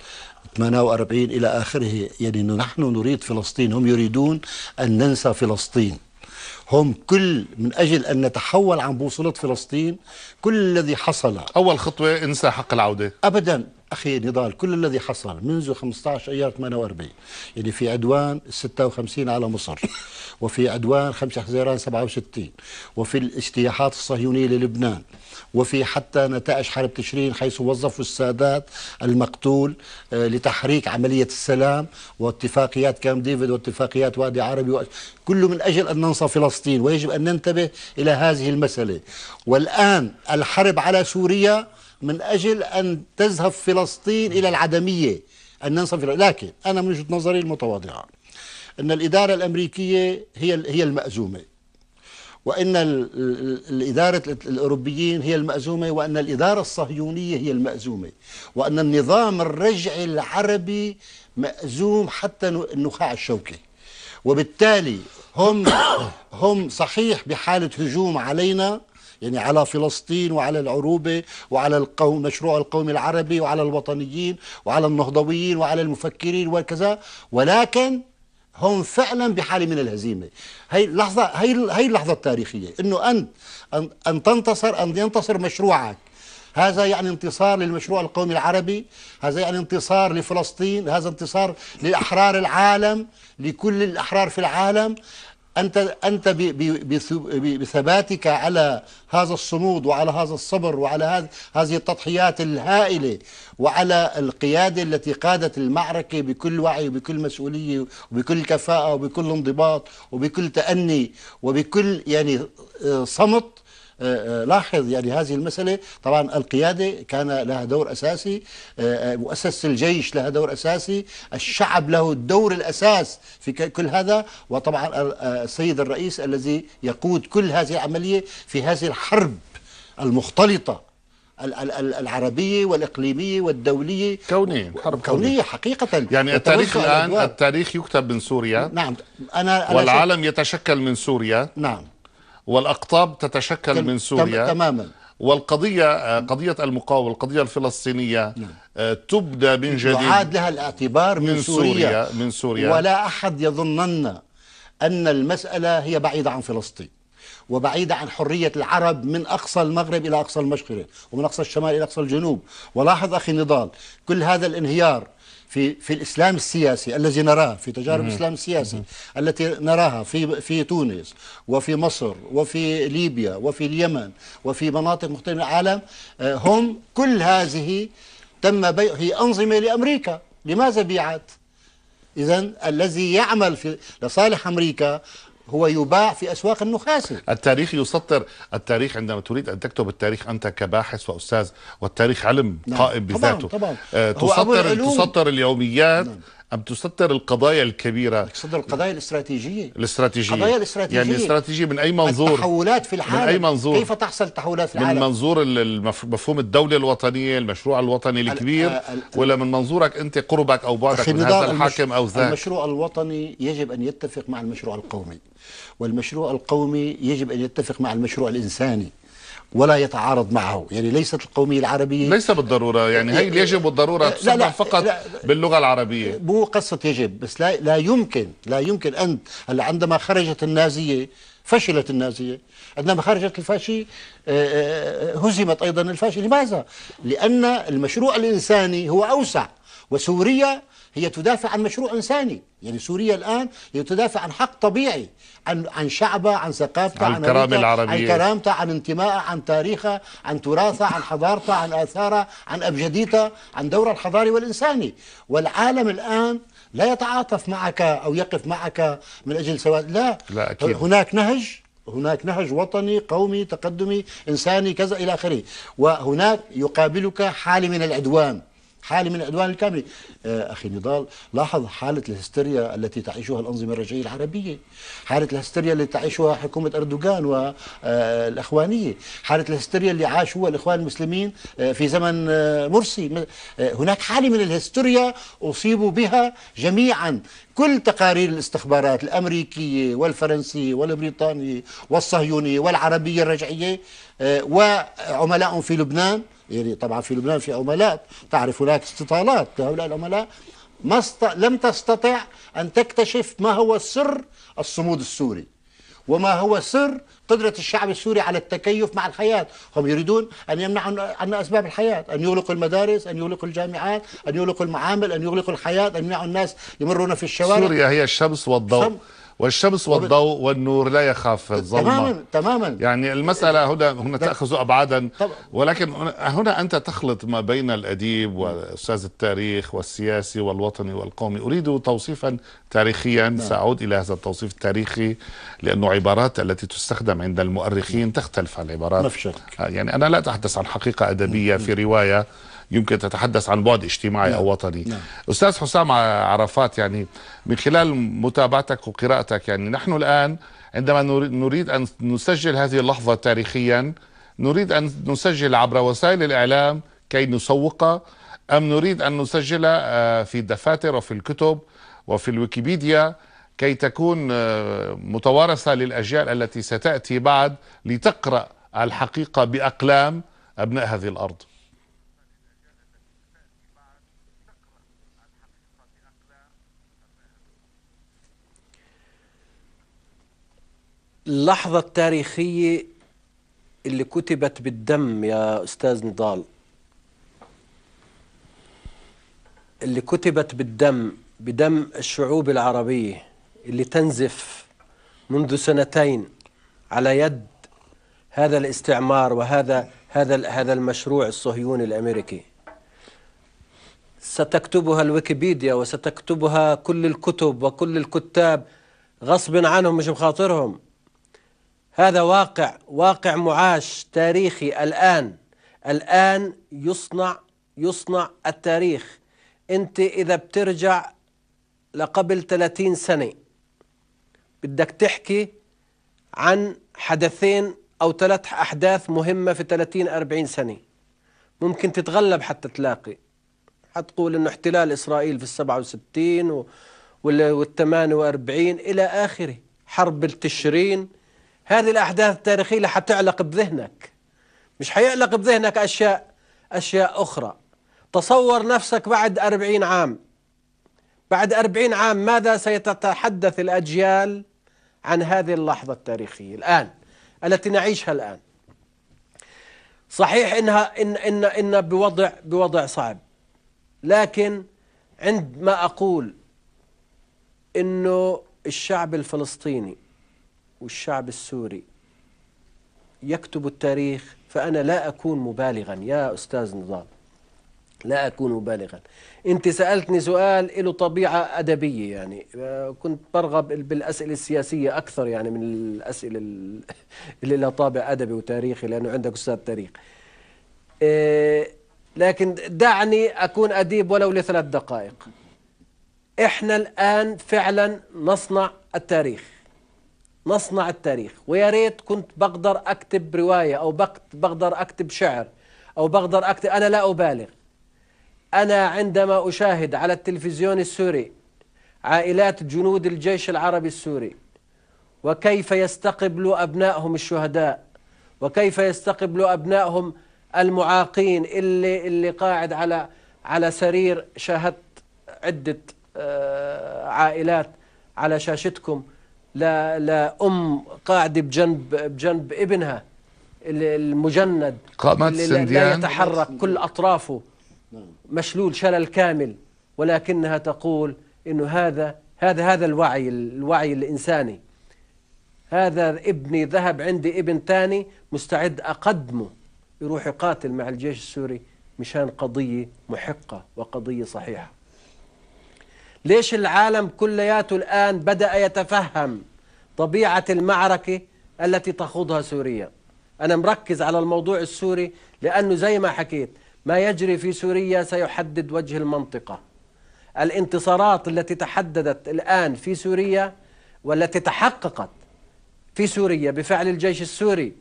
Speaker 2: 48 إلى آخره يعني نحن نريد فلسطين هم يريدون أن ننسى فلسطين هم كل من أجل أن نتحول عن بوصلة فلسطين كل الذي حصل أول خطوة انسى حق العودة أبدا أخي نضال كل الذي حصل منذ 15 أيار 48 يعني في عدوان 56 على مصر وفي عدوان 5 حزيران 67 وفي الاجتياحات الصهيونية للبنان وفي حتى نتائج حرب تشرين حيث وظفوا السادات المقتول آه، لتحريك عملية السلام واتفاقيات كام ديفيد واتفاقيات وادي عربي كله من أجل أن ننصر فلسطين ويجب أن ننتبه إلى هذه المسألة والآن الحرب على سوريا من أجل أن تذهب فلسطين إلى العدمية أن ننسى فلسطين لكن أنا من وجهة نظري المتواضعة أن الإدارة الأمريكية هي هي المأزومة وأن الإدارة الأوروبيين هي المأزومة وأن الإدارة الصهيونية هي المأزومة وأن النظام الرجعي العربي مأزوم حتى النخاع الشوكي وبالتالي هم هم صحيح بحالة هجوم علينا يعني على فلسطين وعلى العروبة وعلى القوم مشروع القوم العربي وعلى الوطنيين وعلى النهضويين وعلى المفكرين وكذا ولكن هم فعلا بحاله من الهزيمه هي اللحظه هي هي اللحظه التاريخيه انه انت ان تنتصر ان ينتصر مشروعك هذا يعني انتصار للمشروع القومي العربي هذا يعني انتصار لفلسطين هذا انتصار لأحرار العالم لكل الأحرار في العالم أنت أنت بثباتك على هذا الصمود وعلى هذا الصبر وعلى هذه التضحيات الهائلة وعلى القيادة التي قادت المعركة بكل وعي وبكل مسؤولية وبكل كفاءة وبكل انضباط وبكل تأني وبكل يعني آه، صمت آه، آه، لاحظ يعني هذه المسألة طبعا القيادة كان لها دور أساسي آه، مؤسسة الجيش لها دور أساسي الشعب له الدور الأساس في كل هذا وطبعا السيد الرئيس الذي يقود كل هذه العملية في هذه الحرب المختلطة العربية والإقليمية والدولية كونية حرب كونية حقيقة يعني التاريخ الآن
Speaker 1: التاريخ يكتب من سوريا
Speaker 2: نعم أنا, أنا والعالم
Speaker 1: يتشكل من سوريا نعم والأقطاب تتشكل من سوريا تماما والقضية آه، قضية المقاومة القضية الفلسطينية نعم. آه، تبدا تبدى من جديد يعاد
Speaker 2: لها الاعتبار من, من سوريا, سوريا
Speaker 1: من سوريا ولا
Speaker 2: أحد يظنن أن المسألة هي بعيدة عن فلسطين وبعيدة عن حرية العرب من أقصى المغرب إلى أقصى المشرق ومن أقصى الشمال إلى أقصى الجنوب ولاحظ أخي نضال كل هذا الانهيار في في الاسلام السياسي الذي نراه في تجارب الاسلام السياسي التي نراها في في تونس وفي مصر وفي ليبيا وفي اليمن وفي مناطق مختلفه من العالم آه، هم كل هذه تم بيع هي انظمه لامريكا لماذا بيعت؟ اذا الذي يعمل في لصالح امريكا هو يباع في أسواق النخاس
Speaker 1: التاريخ يسطر التاريخ عندما تريد أن تكتب التاريخ أنت كباحث وأستاذ والتاريخ علم نعم. قائم بذاته طبعا طبعا. آه تسطر, تسطر اليوميات نعم. أم تصدر القضايا الكبيرة تصدر
Speaker 2: القضايا الاستراتيجية
Speaker 1: الاستراتيجية القضايا الاستراتيجية يعني الاستراتيجية من أي منظور التحولات في العالم من أي منظور كيف
Speaker 2: تحصل تحولات في العالم من
Speaker 1: منظور مفهوم الدولة الوطنية المشروع الوطني الكبير ولا من منظورك أنت قربك أو بعدك من هذا الحاكم أو ذاك
Speaker 2: المشروع الوطني يجب أن يتفق مع المشروع القومي والمشروع القومي يجب أن يتفق مع المشروع الإنساني ولا يتعارض معه يعني ليست القومية العربية ليس بالضرورة يعني هي إيه، إيه، يجب بالضرورة لا لا فقط لا باللغة العربية مو قصة يجب بس لا, لا يمكن لا يمكن أن هلا عندما خرجت النازية فشلت النازية عندما خرجت الفاشي آه، آه، هزمت أيضا الفاشي لماذا؟ لأن المشروع الإنساني هو أوسع وسوريا هي تدافع عن مشروع إنساني يعني سوريا الآن هي تدافع عن حق طبيعي عن عن شعبها عن ثقافته عن, عن الكرامة العربية عن كرامته عن انتمائها عن تاريخها عن تراثها عن حضارتها عن آثارها عن أبجديتها عن دورها الحضاري والإنساني والعالم الآن لا يتعاطف معك أو يقف معك من أجل سواد لا, لا أكيد. هناك نهج هناك نهج وطني قومي تقدمي إنساني كذا إلى آخره وهناك يقابلك حالة من العدوان حالة من العدوان الكامل آه، أخي نضال لاحظ حالة الهستيريا التي تعيشها الأنظمة الرجعية العربية حالة الهستيريا التي تعيشها حكومة أردوغان والإخوانية آه، حالة الهستيريا اللي عاشوها الإخوان المسلمين آه، في زمن مرسي هناك حالة من الهستيريا أصيبوا بها جميعا كل تقارير الاستخبارات الأمريكية والفرنسية والبريطانية والصهيونية والعربية الرجعية وعملائهم في لبنان يعني طبعا في لبنان في عملاء تعرف هناك استطالات هؤلاء العملاء ما است... لم تستطع أن تكتشف ما هو سر الصمود السوري وما هو سر قدرة الشعب السوري على التكيف مع الحياة هم يريدون أن يمنعوا عنا أسباب الحياة أن يغلقوا المدارس أن يغلقوا الجامعات أن يغلقوا المعامل أن يغلقوا الحياة أن يمنعوا الناس يمرون في الشوارع سوريا هي
Speaker 1: الشمس والضوء والشمس والضوء والنور لا يخاف الظلمه تماما تماما يعني المساله هنا هنا تاخذ ابعادا ولكن هنا انت تخلط ما بين الاديب واستاذ التاريخ والسياسي والوطني والقومي اريد توصيفا تاريخيا نعم. ساعود الى هذا التوصيف التاريخي لانه عبارات التي تستخدم عند المؤرخين نعم. تختلف عن عبارات يعني انا لا اتحدث عن حقيقه ادبيه نعم. في روايه يمكن تتحدث عن بعد اجتماعي نعم. او وطني نعم. استاذ حسام عرفات يعني من خلال متابعتك وقراءتك يعني نحن الان عندما نريد ان نسجل هذه اللحظه تاريخيا نريد ان نسجل عبر وسائل الاعلام كي نسوقها ام نريد ان نسجلها آه، في الدفاتر وفي الكتب وفي الويكيبيديا كي تكون آه، متوارثه للاجيال التي ستاتي بعد لتقرا الحقيقه باقلام ابناء هذه الارض
Speaker 3: اللحظة التاريخية اللي كتبت بالدم يا أستاذ نضال اللي كتبت بالدم بدم الشعوب العربية اللي تنزف منذ سنتين على يد هذا الاستعمار وهذا هذا هذا المشروع الصهيوني الامريكي ستكتبها الويكيبيديا وستكتبها كل الكتب وكل الكتاب غصب عنهم مش بخاطرهم هذا واقع واقع معاش تاريخي الآن الآن يصنع يصنع التاريخ أنت إذا بترجع لقبل 30 سنة بدك تحكي عن حدثين أو ثلاث أحداث مهمة في 30 40 سنة ممكن تتغلب حتى تلاقي حتقول انه احتلال اسرائيل في ال 67 وال 48 الى اخره حرب التشرين هذه الأحداث التاريخية حتعلق بذهنك مش حيعلق بذهنك أشياء أشياء أخرى تصور نفسك بعد أربعين عام بعد أربعين عام ماذا سيتحدث الأجيال عن هذه اللحظة التاريخية الآن التي نعيشها الآن صحيح إنها إن إن إن بوضع بوضع صعب لكن عندما أقول إنه الشعب الفلسطيني والشعب السوري يكتب التاريخ فأنا لا أكون مبالغا يا أستاذ نضال لا أكون مبالغا أنت سألتني سؤال له طبيعة أدبية يعني آه، كنت برغب بالأسئلة السياسية أكثر يعني من الأسئلة اللي لها طابع أدبي وتاريخي لأنه عندك أستاذ تاريخ آه، لكن دعني أكون أديب ولو لثلاث دقائق إحنا الآن فعلا نصنع التاريخ نصنع التاريخ ويا ريت كنت بقدر اكتب روايه او بقدر اكتب شعر او بقدر اكتب انا لا ابالغ انا عندما اشاهد على التلفزيون السوري عائلات جنود الجيش العربي السوري وكيف يستقبل ابنائهم الشهداء وكيف يستقبل ابنائهم المعاقين اللي اللي قاعد على على سرير شاهدت عده آه، عائلات على شاشتكم لا لا ام قاعده بجنب بجنب ابنها المجند قامات لا يتحرك كل اطرافه مشلول شلل كامل ولكنها تقول انه هذا هذا هذا الوعي الوعي الانساني هذا ابني ذهب عندي ابن ثاني مستعد اقدمه يروح يقاتل مع الجيش السوري مشان قضيه محقه وقضيه صحيحه ليش العالم كلياته الآن بدأ يتفهم طبيعة المعركة التي تخوضها سوريا أنا مركز على الموضوع السوري لأنه زي ما حكيت ما يجري في سوريا سيحدد وجه المنطقة الانتصارات التي تحددت الآن في سوريا والتي تحققت في سوريا بفعل الجيش السوري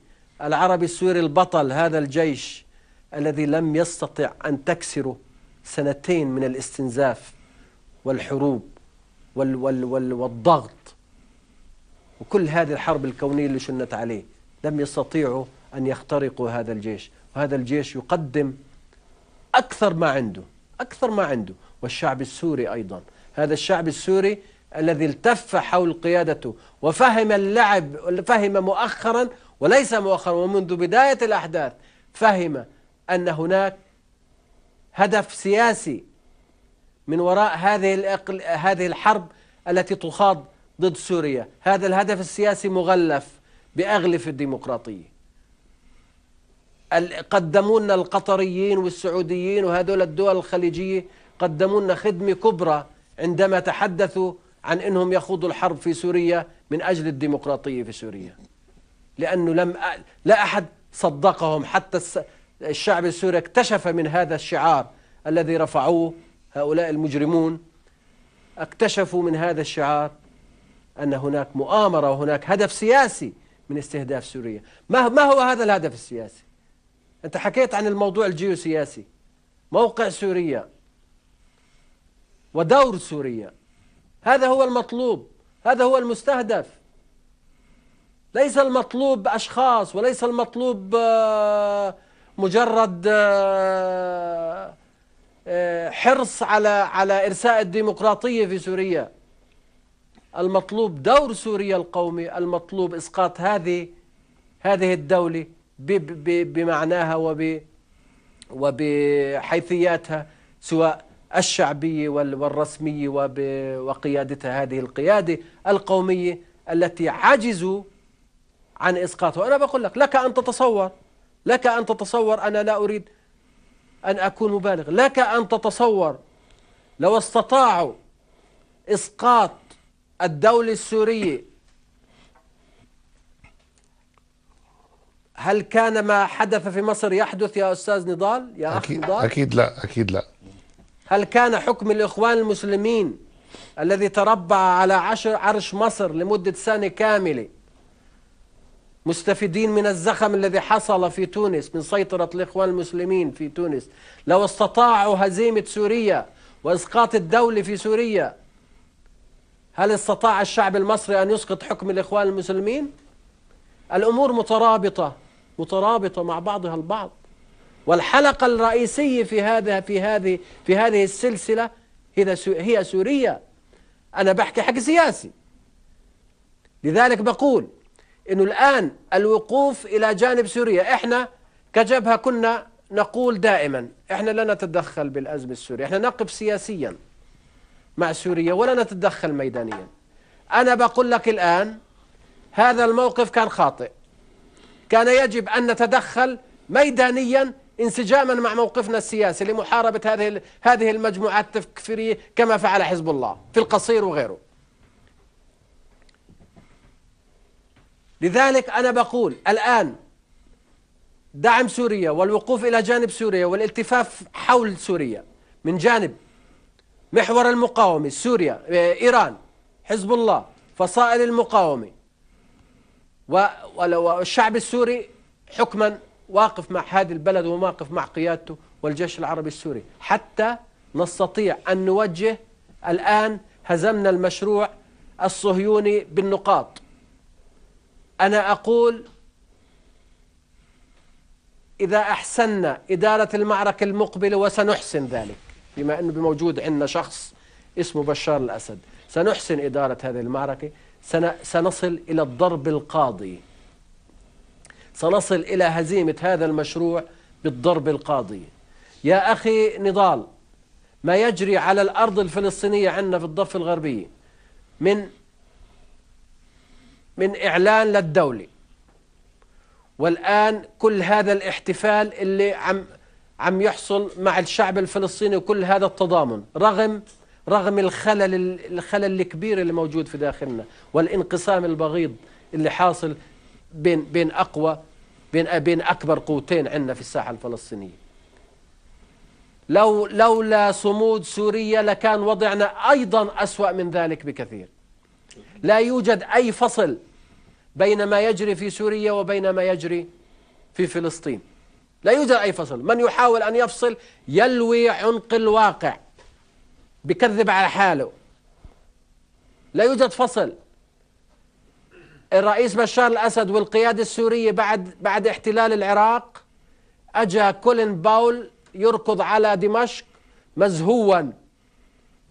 Speaker 3: العربي السوري البطل هذا الجيش الذي لم يستطع أن تكسره سنتين من الاستنزاف والحروب وال وال وال والضغط وكل هذه الحرب الكونية اللي شنت عليه لم يستطيعوا أن يخترقوا هذا الجيش وهذا الجيش يقدم أكثر ما عنده أكثر ما عنده والشعب السوري أيضا هذا الشعب السوري الذي التف حول قيادته وفهم اللعب فهم مؤخرا وليس مؤخرا ومنذ بداية الأحداث فهم أن هناك هدف سياسي من وراء هذه هذه الحرب التي تخاض ضد سوريا هذا الهدف السياسي مغلف بأغلف الديمقراطية قدموا لنا القطريين والسعوديين وهذول الدول الخليجية قدموا لنا خدمة كبرى عندما تحدثوا عن أنهم يخوضوا الحرب في سوريا من أجل الديمقراطية في سوريا لأنه لم لا أحد صدقهم حتى الشعب السوري اكتشف من هذا الشعار الذي رفعوه هؤلاء المجرمون اكتشفوا من هذا الشعار أن هناك مؤامرة وهناك هدف سياسي من استهداف سوريا ما ما هو هذا الهدف السياسي أنت حكيت عن الموضوع الجيوسياسي موقع سوريا ودور سوريا هذا هو المطلوب هذا هو المستهدف ليس المطلوب أشخاص وليس المطلوب آه، مجرد آه، حرص على على إرساء الديمقراطية في سوريا المطلوب دور سوريا القومي المطلوب إسقاط هذه هذه الدولة بمعناها وب وبحيثياتها سواء الشعبية والرسمية وقيادتها هذه القيادة القومية التي عجزوا عن اسقاطها أنا بقول لك لك أن تتصور لك أن تتصور أنا لا أريد أن أكون مبالغ لك أن تتصور لو استطاعوا إسقاط الدولة السورية هل كان ما حدث في مصر يحدث يا أستاذ نضال يا أخ أكيد نضال
Speaker 1: أكيد لا أكيد لا
Speaker 3: هل كان حكم الإخوان المسلمين الذي تربع على عرش مصر لمدة سنة كاملة مستفيدين من الزخم الذي حصل في تونس من سيطرة الإخوان المسلمين في تونس لو استطاعوا هزيمة سوريا وإسقاط الدولة في سوريا هل استطاع الشعب المصري أن يسقط حكم الإخوان المسلمين؟ الأمور مترابطة مترابطة مع بعضها البعض والحلقة الرئيسية في هذا في هذه في هذه السلسلة هي سوريا أنا بحكي حكي سياسي لذلك بقول أنه الآن الوقوف إلى جانب سوريا إحنا كجبهة كنا نقول دائما إحنا لا نتدخل بالأزمة السورية إحنا نقف سياسيا مع سوريا ولا نتدخل ميدانيا أنا بقول لك الآن هذا الموقف كان خاطئ كان يجب أن نتدخل ميدانيا انسجاما مع موقفنا السياسي لمحاربة هذه هذه المجموعات التكفيرية كما فعل حزب الله في القصير وغيره لذلك أنا بقول الآن دعم سوريا والوقوف إلى جانب سوريا والالتفاف حول سوريا من جانب محور المقاومة سوريا آه، إيران حزب الله فصائل المقاومة والشعب السوري حكما واقف مع هذه البلد ومواقف مع قيادته والجيش العربي السوري حتى نستطيع أن نوجه الآن هزمنا المشروع الصهيوني بالنقاط أنا أقول إذا أحسننا إدارة المعركة المقبلة وسنحسن ذلك بما أنه بموجود عندنا شخص اسمه بشار الأسد سنحسن إدارة هذه المعركة سنصل إلى الضرب القاضي سنصل إلى هزيمة هذا المشروع بالضرب القاضي يا أخي نضال ما يجري على الأرض الفلسطينية عندنا في الضفة الغربية من من إعلان للدولة والآن كل هذا الاحتفال اللي عم عم يحصل مع الشعب الفلسطيني وكل هذا التضامن رغم رغم الخلل الخلل الكبير اللي موجود في داخلنا والانقسام البغيض اللي حاصل بين بين اقوى بين بين اكبر قوتين عندنا في الساحه الفلسطينيه. لو لولا صمود سوريا لكان وضعنا ايضا اسوا من ذلك بكثير. لا يوجد اي فصل بين ما يجري في سوريا وبين ما يجري في فلسطين لا يوجد أي فصل من يحاول أن يفصل يلوي عنق الواقع بكذب على حاله لا يوجد فصل الرئيس بشار الأسد والقيادة السورية بعد بعد احتلال العراق أجا كولين باول يركض على دمشق مزهوا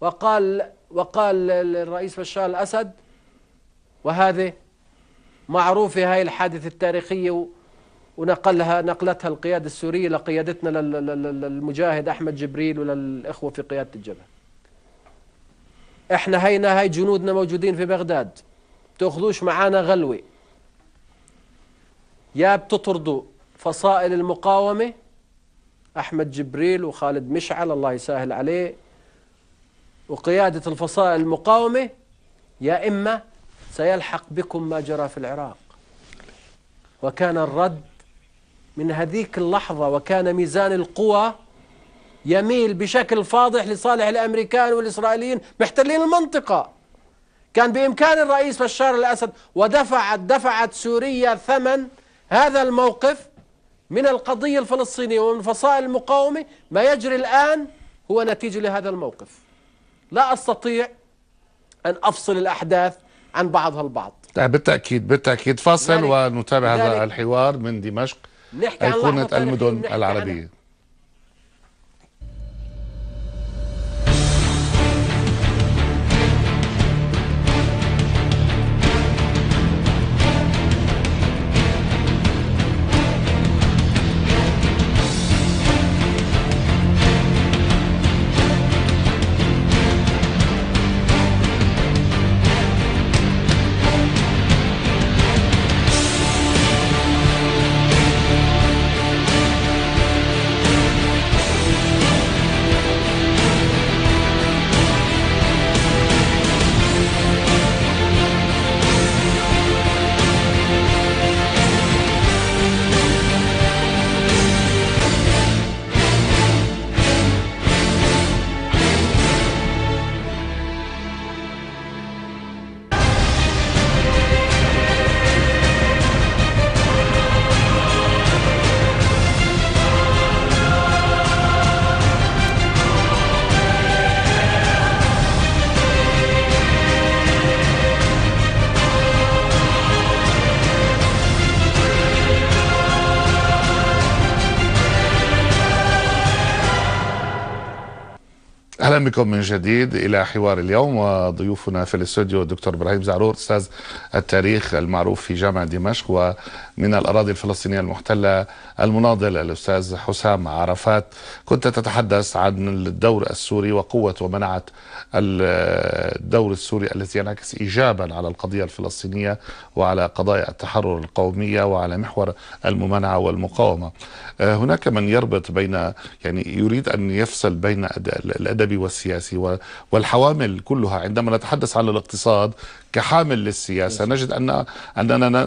Speaker 3: وقال وقال للرئيس بشار الأسد وهذه معروفة هاي الحادثة التاريخية ونقلها نقلتها القيادة السورية لقيادتنا للمجاهد أحمد جبريل وللإخوة في قيادة الجبهة احنا هينا هاي جنودنا موجودين في بغداد تأخذوش معانا غلوة يا بتطردوا فصائل المقاومة أحمد جبريل وخالد مشعل الله يسهل عليه وقيادة الفصائل المقاومة يا إما سيلحق بكم ما جرى في العراق وكان الرد من هذيك اللحظة وكان ميزان القوى يميل بشكل فاضح لصالح الأمريكان والإسرائيليين محتلين المنطقة كان بإمكان الرئيس بشار الأسد ودفعت دفعت سوريا ثمن هذا الموقف من القضية الفلسطينية ومن فصائل المقاومة ما يجري الآن هو نتيجة لهذا الموقف لا أستطيع أن أفصل الأحداث عن بعضها البعض
Speaker 1: بالتأكيد بالتأكيد فاصل ونتابع هذا الحوار من دمشق
Speaker 3: أيقونة المدن
Speaker 1: العربية اهلا بكم من جديد الى حوار اليوم وضيوفنا في الاستوديو الدكتور ابراهيم زعرور استاذ التاريخ المعروف في جامعه دمشق من الأراضي الفلسطينية المحتلة المناضل الأستاذ حسام عرفات كنت تتحدث عن الدور السوري وقوة ومنعة الدور السوري التي ينعكس إيجابا على القضية الفلسطينية وعلى قضايا التحرر القومية وعلى محور الممانعة والمقاومة آه، هناك من يربط بين يعني يريد أن يفصل بين الأدبي والسياسي والحوامل كلها عندما نتحدث عن الاقتصاد كحامل للسياسة نجد أن أننا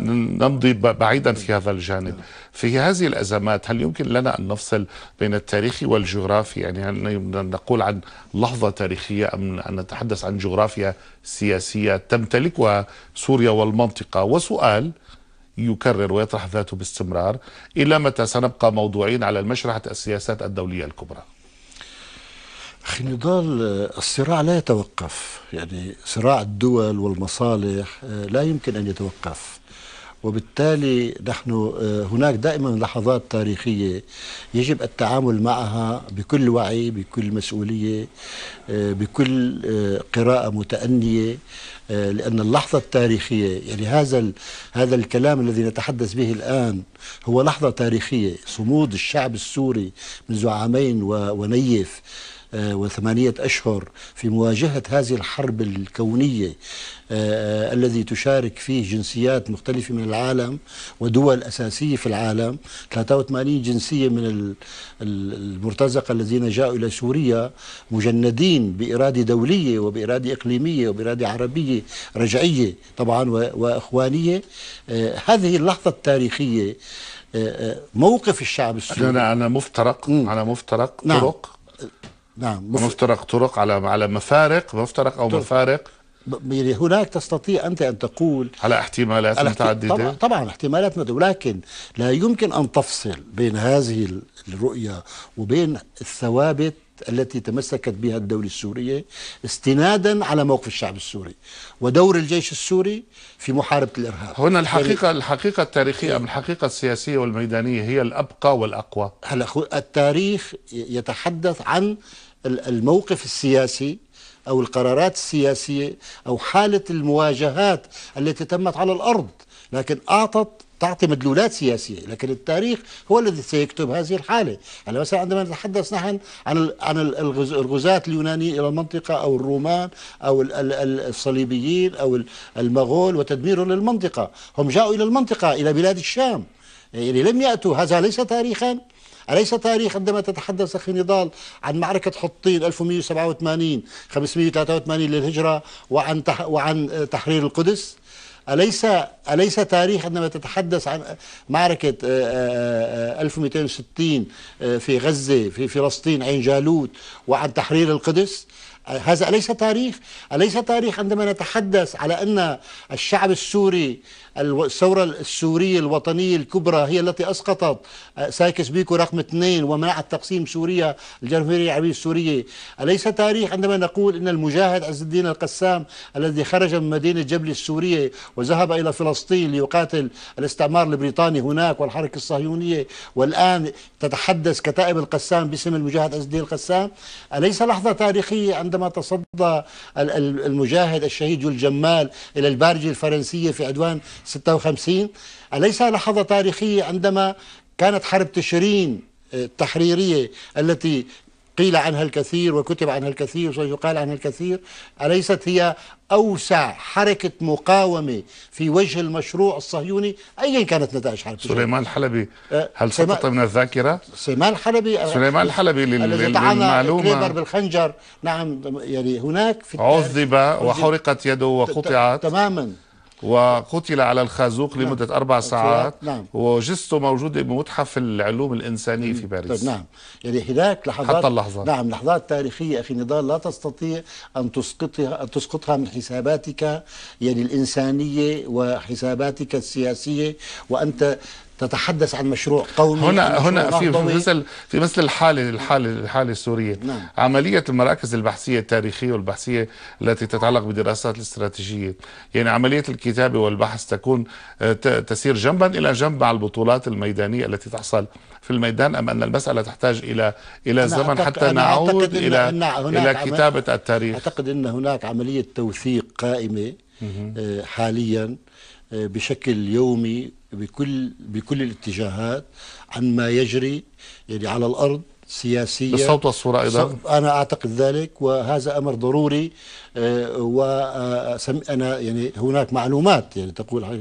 Speaker 1: نمضي بعيدا في هذا الجانب في هذه الأزمات هل يمكن لنا أن نفصل بين التاريخ والجغرافي يعني هل نقول عن لحظة تاريخية أم أن نتحدث عن جغرافيا سياسية تمتلكها سوريا والمنطقة وسؤال يكرر ويطرح ذاته باستمرار إلى متى سنبقى موضوعين على المشرحة السياسات الدولية الكبرى
Speaker 2: أخي نضال آه، الصراع لا يتوقف يعني صراع الدول والمصالح آه، لا يمكن أن يتوقف وبالتالي نحن آه، هناك دائما لحظات تاريخية يجب التعامل معها بكل وعي بكل مسؤولية بكل قراءة متأنية لأن اللحظة التاريخية يعني هذا هذا الكلام الذي نتحدث به الآن هو لحظة تاريخية صمود الشعب السوري منذ عامين ونيف آه، وثمانية أشهر في مواجهة هذه الحرب الكونية آه، آه، الذي تشارك فيه جنسيات مختلفة من العالم ودول أساسية في العالم 83 جنسية من المرتزقة الذين جاءوا إلى سوريا مجندين بإرادة دولية وبإرادة إقليمية وبإرادة عربية رجعية طبعا وإخوانية هذه اللحظة التاريخية موقف الشعب السوري على مفترق على مفترق نعم. طرق
Speaker 1: نعم مفترق طرق على على مفارق مفترق او طرق. مفارق
Speaker 2: يعني هناك تستطيع انت ان تقول
Speaker 1: على احتمالات متعدده طبعا,
Speaker 2: طبعا احتمالات متعدده ولكن لا يمكن ان تفصل بين هذه الرؤيه وبين الثوابت التي تمسكت بها الدولة السورية استنادا على موقف الشعب السوري ودور الجيش السوري في محاربة الإرهاب هنا الحقيقة
Speaker 1: الحقيقة التاريخية أم الحقيقة السياسية
Speaker 2: والميدانية هي الأبقى والأقوى هلا التاريخ يتحدث عن الموقف السياسي أو القرارات السياسية أو حالة المواجهات التي تمت على الأرض لكن أعطت تعطي مدلولات سياسية لكن التاريخ هو الذي سيكتب هذه الحالة يعني مثلا عندما نتحدث نحن عن عن الغزاة اليوناني إلى المنطقة أو الرومان أو الصليبيين أو المغول وتدميرهم للمنطقة هم جاءوا إلى المنطقة إلى بلاد الشام يعني لم يأتوا هذا ليس تاريخا أليس تاريخ عندما تتحدث أخي نضال عن معركة حطين 1187 583 للهجرة وعن وعن تحرير القدس أليس أليس تاريخ عندما تتحدث عن معركة 1260 آه، آه، آه، في غزة في فلسطين عين جالوت وعن تحرير القدس هذا أليس تاريخ أليس تاريخ عندما نتحدث على أن الشعب السوري الثورة السورية الوطنية الكبرى هي التي أسقطت آه، سايكس بيكو رقم اثنين ومنعت تقسيم سوريا الجمهورية العربية السورية أليس تاريخ عندما نقول أن المجاهد عز الدين القسام الذي خرج من مدينة جبل السورية وذهب إلى فلسطين ليقاتل الاستعمار البريطاني هناك والحركة الصهيونية والآن تتحدث كتائب القسام باسم المجاهد عز الدين القسام أليس لحظة تاريخية عندما تصدى المجاهد الشهيد الجمال إلى البارجة الفرنسية في عدوان 56 أليس لحظة تاريخية عندما كانت حرب تشرين آه، التحريرية التي قيل عنها الكثير وكتب عنها الكثير ويقال عنها الكثير أليست هي أوسع حركة مقاومة في وجه المشروع الصهيوني أيا كانت نتائج حرب سليمان الحلبي آه، هل سقط
Speaker 1: من الذاكرة؟
Speaker 2: سليمان الحلبي آه، سليمان الحلبي للمعلومة الذي بالخنجر نعم يعني هناك في
Speaker 1: عذب وحرقت يده وقطعت تماما وقتل على الخازوق نعم. لمدة أربع نعم. ساعات نعم. وجثته موجودة بمتحف العلوم الإنسانية في نعم. باريس طيب نعم يعني هناك لحظات حتى اللحظة
Speaker 2: نعم لحظات تاريخية في نضال لا تستطيع أن تسقطها, أن تسقطها من حساباتك يعني الإنسانية وحساباتك السياسية وأنت تتحدث عن مشروع قومي هنا هنا في في مثل
Speaker 1: في مثل الحاله الحاله الحاله السوريه نعم. عمليه المراكز البحثيه التاريخيه والبحثيه التي تتعلق بدراسات الاستراتيجيه يعني عمليه الكتابه والبحث تكون آه، تسير جنبا الى جنب مع البطولات الميدانيه التي تحصل في الميدان ام ان المساله تحتاج الى الى زمن حتى نعود الى الى كتابه التاريخ
Speaker 2: اعتقد ان هناك عمليه توثيق قائمه آه، حاليا آه، بشكل يومي بكل بكل الاتجاهات عن ما يجري يعني على الارض سياسيا بالصوت والصورة أيضا أنا أعتقد ذلك وهذا أمر ضروري آه، آه، انا يعني هناك معلومات يعني تقول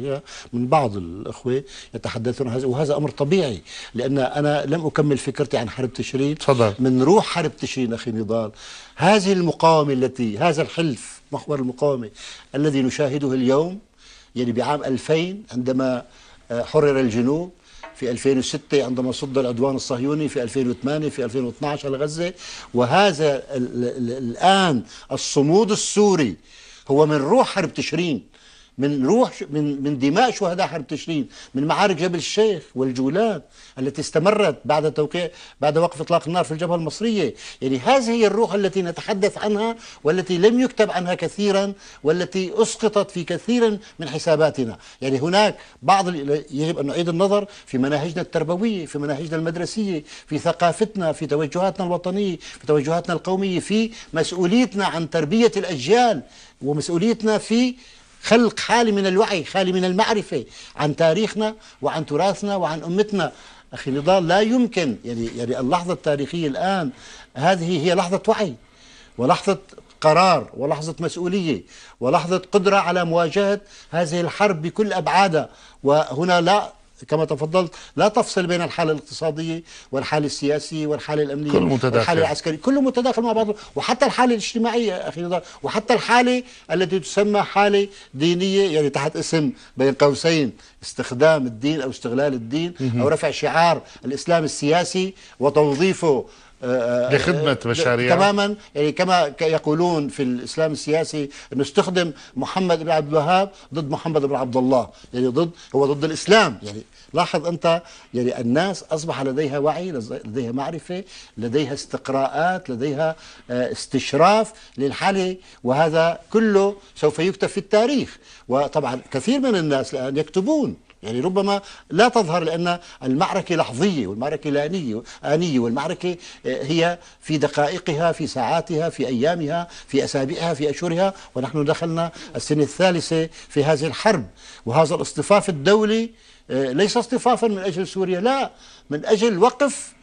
Speaker 2: من بعض الأخوة يتحدثون هذا وهذا أمر طبيعي لأن أنا لم أكمل فكرتي عن حرب تشرين تفضل من روح حرب تشرين أخي نضال هذه المقاومة التي هذا الحلف محور المقاومة الذي نشاهده اليوم يعني بعام 2000 عندما آه، حرر الجنوب في 2006 عندما صد العدوان الصهيوني في 2008 في 2012 على غزة وهذا الآن الصمود السوري هو من روح حرب تشرين من روح من من دماء شهداء حرب تشرين من معارك جبل الشيخ والجولان التي استمرت بعد توقيع بعد وقف اطلاق النار في الجبهه المصريه يعني هذه هي الروح التي نتحدث عنها والتي لم يكتب عنها كثيرا والتي اسقطت في كثير من حساباتنا يعني هناك بعض يجب ان نعيد النظر في مناهجنا التربويه في مناهجنا المدرسيه في ثقافتنا في توجهاتنا الوطنيه في توجهاتنا القوميه في مسؤوليتنا عن تربيه الاجيال ومسؤوليتنا في خلق خالي من الوعي خالي من المعرفة عن تاريخنا وعن تراثنا وعن أمتنا أخي نضال لا يمكن يعني يعني اللحظة التاريخية الآن هذه هي لحظة وعي ولحظة قرار ولحظة مسؤولية ولحظة قدرة على مواجهة هذه الحرب بكل أبعادها وهنا لا كما تفضلت لا تفصل بين الحالة الاقتصادية والحالة السياسية والحالة الأمنية كل متداخل. والحالة العسكرية كله متداخل مع بعضه وحتى الحالة الاجتماعية أخي نضال وحتى الحالة التي تسمى حالة دينية يعني تحت اسم بين قوسين استخدام الدين أو استغلال الدين أو رفع شعار الإسلام السياسي وتوظيفه آه، آه، لخدمة آه، مشاريع تماما يعني كما يقولون في الإسلام السياسي أنه استخدم محمد بن عبد الوهاب ضد محمد بن عبد الله يعني ضد هو ضد الإسلام يعني لاحظ أنت يعني الناس أصبح لديها وعي لديها معرفة لديها استقراءات لديها آه، استشراف للحالة وهذا كله سوف يكتب في التاريخ وطبعا كثير من الناس الآن يكتبون يعني ربما لا تظهر لأن المعركة لحظية والمعركة آنية والمعركة آه، هي في دقائقها في ساعاتها في أيامها في أسابيعها في أشهرها ونحن دخلنا السنة الثالثة في هذه الحرب وهذا الاصطفاف الدولي آه، ليس اصطفافا من أجل سوريا لا من أجل وقف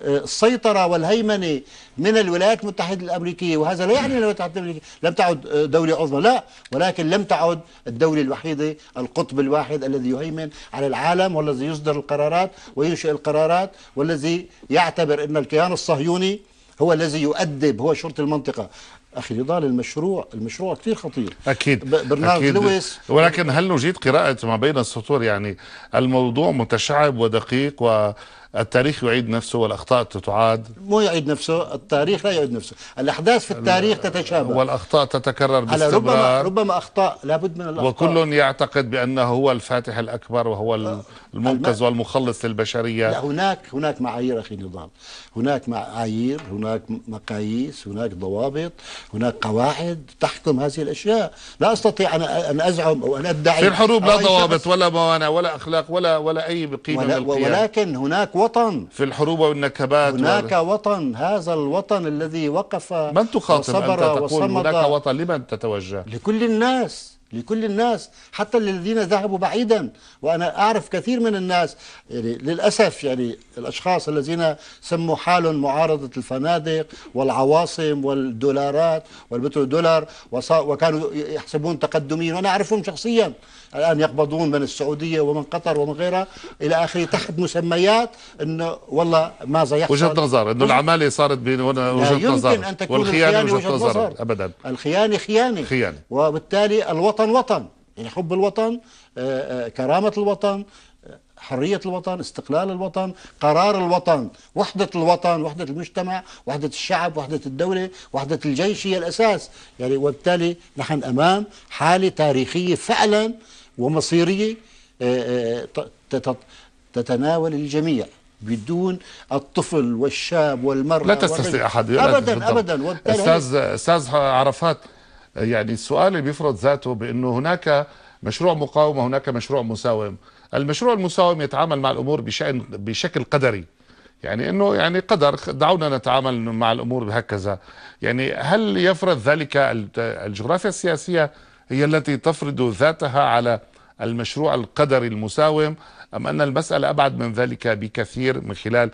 Speaker 2: آه، السيطرة والهيمنة من الولايات المتحدة الأمريكية وهذا لا يعني الولايات المتحدة الأمريكية لم تعد آه، دولة عظمى لا ولكن لم تعد الدولة الوحيدة القطب الواحد الذي يهيمن على العالم والذي يصدر القرارات وينشئ القرارات والذي يعتبر أن الكيان الصهيوني هو الذي يؤدب هو شرط المنطقة اخي نضال المشروع المشروع كثير خطير اكيد برنامج أكيد. لويس
Speaker 1: ولكن هل نجيد قراءه ما بين السطور يعني الموضوع متشعب ودقيق و التاريخ يعيد نفسه والاخطاء تتعاد
Speaker 2: مو يعيد نفسه التاريخ لا يعيد نفسه الاحداث في التاريخ تتشابه والاخطاء تتكرر باستمرار ربما ربما اخطاء لابد من الاخطاء وكل
Speaker 1: يعتقد بانه هو الفاتح الاكبر وهو أه، المنقذ والمخلص للبشرية
Speaker 2: لا هناك هناك معايير أخي نظام هناك معايير هناك مقاييس هناك ضوابط هناك قواعد تحكم هذه الأشياء لا أستطيع أن أزعم أو أن أدعي في الحروب لا ضوابط
Speaker 1: ولا موانع ولا أخلاق ولا ولا أي قيمة ولا ولكن هناك وطن في الحروب والنكبات هناك ولا
Speaker 2: وطن هذا الوطن الذي وقف من تخاطب أنت تقول هناك وطن لمن تتوجه لكل الناس لكل الناس حتى الذين ذهبوا بعيدا وأنا أعرف كثير من الناس يعني للأسف يعني الأشخاص الذين سموا حالهم معارضة الفنادق والعواصم والدولارات والبترول دولار وكانوا يحسبون تقدمين وأنا أعرفهم شخصيا الان يقبضون من السعوديه ومن قطر ومن غيرها الى اخره تحت مسميات انه والله ماذا يحصل وجهه نظر انه العماله
Speaker 1: صارت بين وجهه نظر والخيانه وجهه نظر ابدا
Speaker 2: الخيانه خيانه خيانه وبالتالي الوطن وطن يعني حب الوطن آه، آه، كرامه الوطن آه، حرية الوطن استقلال الوطن قرار الوطن وحدة الوطن وحدة المجتمع وحدة الشعب وحدة الدولة وحدة الجيش هي الأساس يعني وبالتالي نحن أمام حالة تاريخية فعلا ومصيرية آه، آه، تتناول الجميع بدون الطفل والشاب والمرأة لا تستثني أحد أبدا أبدا
Speaker 1: أستاذ أستاذ عرفات يعني السؤال بيفرض ذاته بأنه هناك مشروع مقاومة هناك مشروع مساوم المشروع المساوم يتعامل مع الأمور بشأن بشكل قدري يعني انه يعني قدر دعونا نتعامل مع الامور بهكذا يعني هل يفرض ذلك الجغرافيا السياسيه هي التي تفرض ذاتها على المشروع القدري المساوم أم أن المسألة أبعد من ذلك بكثير من خلال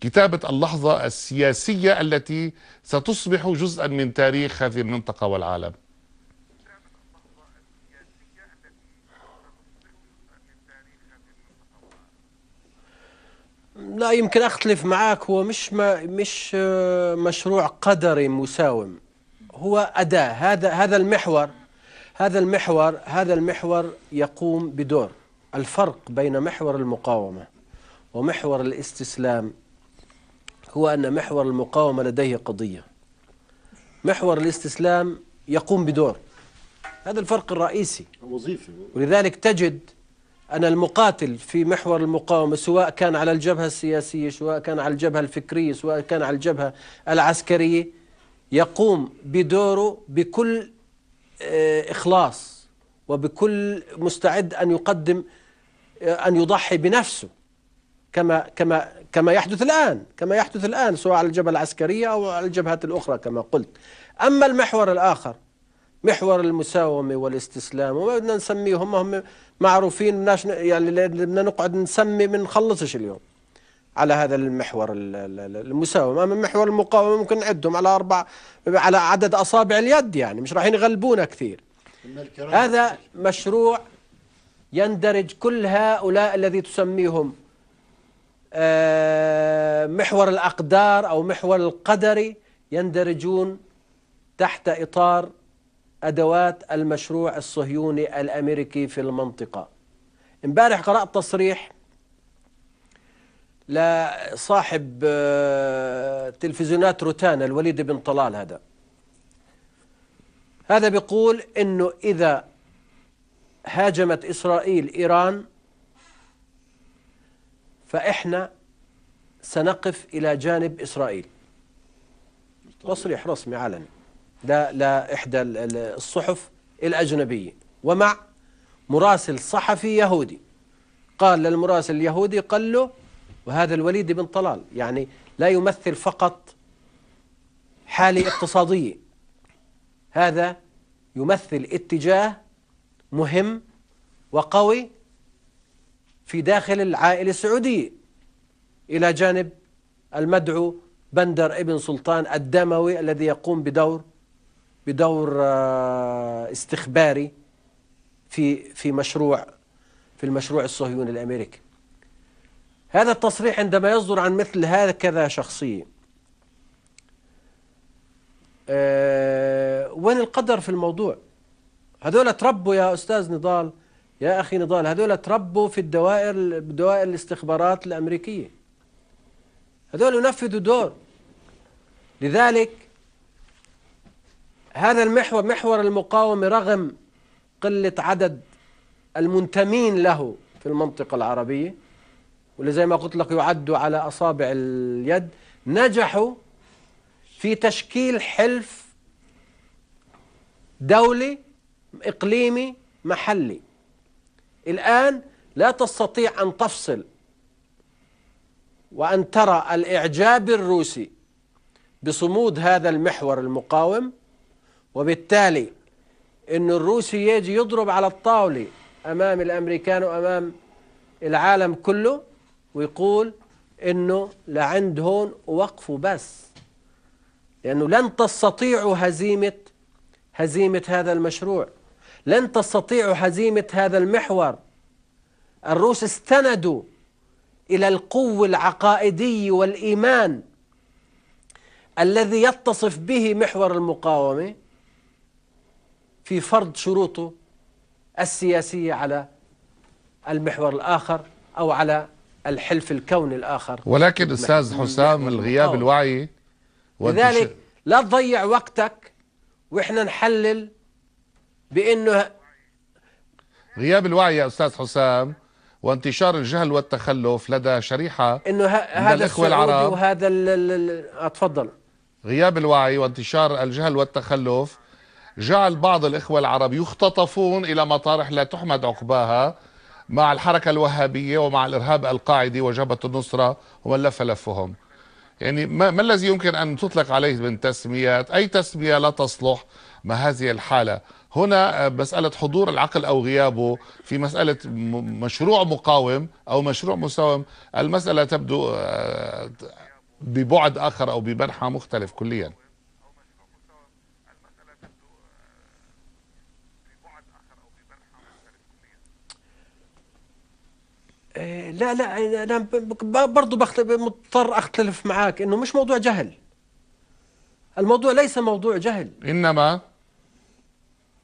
Speaker 1: كتابة اللحظة السياسية التي ستصبح جزءا من تاريخ هذه المنطقة والعالم
Speaker 3: لا يمكن اختلف معك هو مش ما مش آه، مشروع قدري مساوم هو اداه هذا هذا المحور هذا المحور هذا المحور يقوم بدور الفرق بين محور المقاومة ومحور الاستسلام هو أن محور المقاومة لديه قضية محور الاستسلام يقوم بدور هذا الفرق الرئيسي وظيفه ولذلك تجد أن المقاتل في محور المقاومة سواء كان على الجبهة السياسية سواء كان على الجبهة الفكرية سواء كان على الجبهة العسكرية يقوم بدوره بكل آه، إخلاص وبكل مستعد أن يقدم آه، أن يضحي بنفسه كما كما كما يحدث الآن كما يحدث الآن سواء على الجبهة العسكرية أو على الجبهات الأخرى كما قلت أما المحور الآخر محور المساومة والاستسلام وما بدنا نسميهم هم معروفين يعني بدنا نقعد نسمي ما نخلصش اليوم على هذا المحور المساومه من محور المقاومه ممكن نعدهم على اربع على عدد اصابع اليد يعني مش رايحين يغلبونا كثير هذا مشروع يندرج كل هؤلاء الذي تسميهم آه، محور الاقدار او محور القدري يندرجون تحت اطار ادوات المشروع الصهيوني الامريكي في المنطقه امبارح قرات تصريح لصاحب آه، تلفزيونات روتانا الوليد بن طلال هذا هذا بيقول انه اذا هاجمت اسرائيل ايران فاحنا سنقف الى جانب اسرائيل تصريح رسمي علني لا لا احدى الصحف الاجنبيه ومع مراسل صحفي يهودي قال للمراسل اليهودي قال له وهذا الوليد بن طلال يعني لا يمثل فقط حالة اقتصادية هذا يمثل اتجاه مهم وقوي في داخل العائلة السعودية إلى جانب المدعو بندر ابن سلطان الدموي الذي يقوم بدور بدور آه، استخباري في في مشروع في المشروع الصهيوني الامريكي هذا التصريح عندما يصدر عن مثل هكذا شخصية أه وين القدر في الموضوع هذول تربوا يا أستاذ نضال يا أخي نضال هذول تربوا في الدوائر دوائر الاستخبارات الأمريكية هذول ينفذوا دور لذلك هذا المحور محور المقاومة رغم قلة عدد المنتمين له في المنطقة العربية واللي زي ما قلت لك يعد على أصابع اليد نجحوا في تشكيل حلف دولي إقليمي محلي الآن لا تستطيع أن تفصل وأن ترى الإعجاب الروسي بصمود هذا المحور المقاوم وبالتالي أن الروسي يجي يضرب على الطاولة أمام الأمريكان وأمام العالم كله ويقول انه لعند هون وقفوا بس لانه لن تستطيعوا هزيمه هزيمه هذا المشروع لن تستطيعوا هزيمه هذا المحور الروس استندوا الى القوه العقائدي والايمان الذي يتصف به محور المقاومه في فرض شروطه السياسيه على المحور الاخر او على الحلف الكوني الآخر ولكن أستاذ حسام الغياب
Speaker 1: الوعي لذلك
Speaker 3: لا تضيع وقتك وإحنا نحلل بأنه
Speaker 1: غياب الوعي يا أستاذ حسام وانتشار الجهل والتخلف لدى شريحة
Speaker 3: إنه هذا الإخوة العرب وهذا أتفضل
Speaker 1: غياب الوعي وانتشار الجهل والتخلف جعل بعض الإخوة العرب يختطفون إلى مطارح لا تحمد عقباها مع الحركة الوهابية ومع الإرهاب القاعدي وجبهة النصرة ومن لف لفهم يعني ما, ما الذي يمكن أن تطلق عليه من تسميات أي تسمية لا تصلح مع هذه الحالة هنا آه، مسألة حضور العقل أو غيابه في مسألة مشروع مقاوم أو مشروع مساوم المسألة تبدو آه، ببعد آخر أو بمنحى مختلف كلياً
Speaker 3: إيه، لا لا إيه، انا برضه مضطر اختلف معك انه مش موضوع جهل الموضوع ليس موضوع جهل انما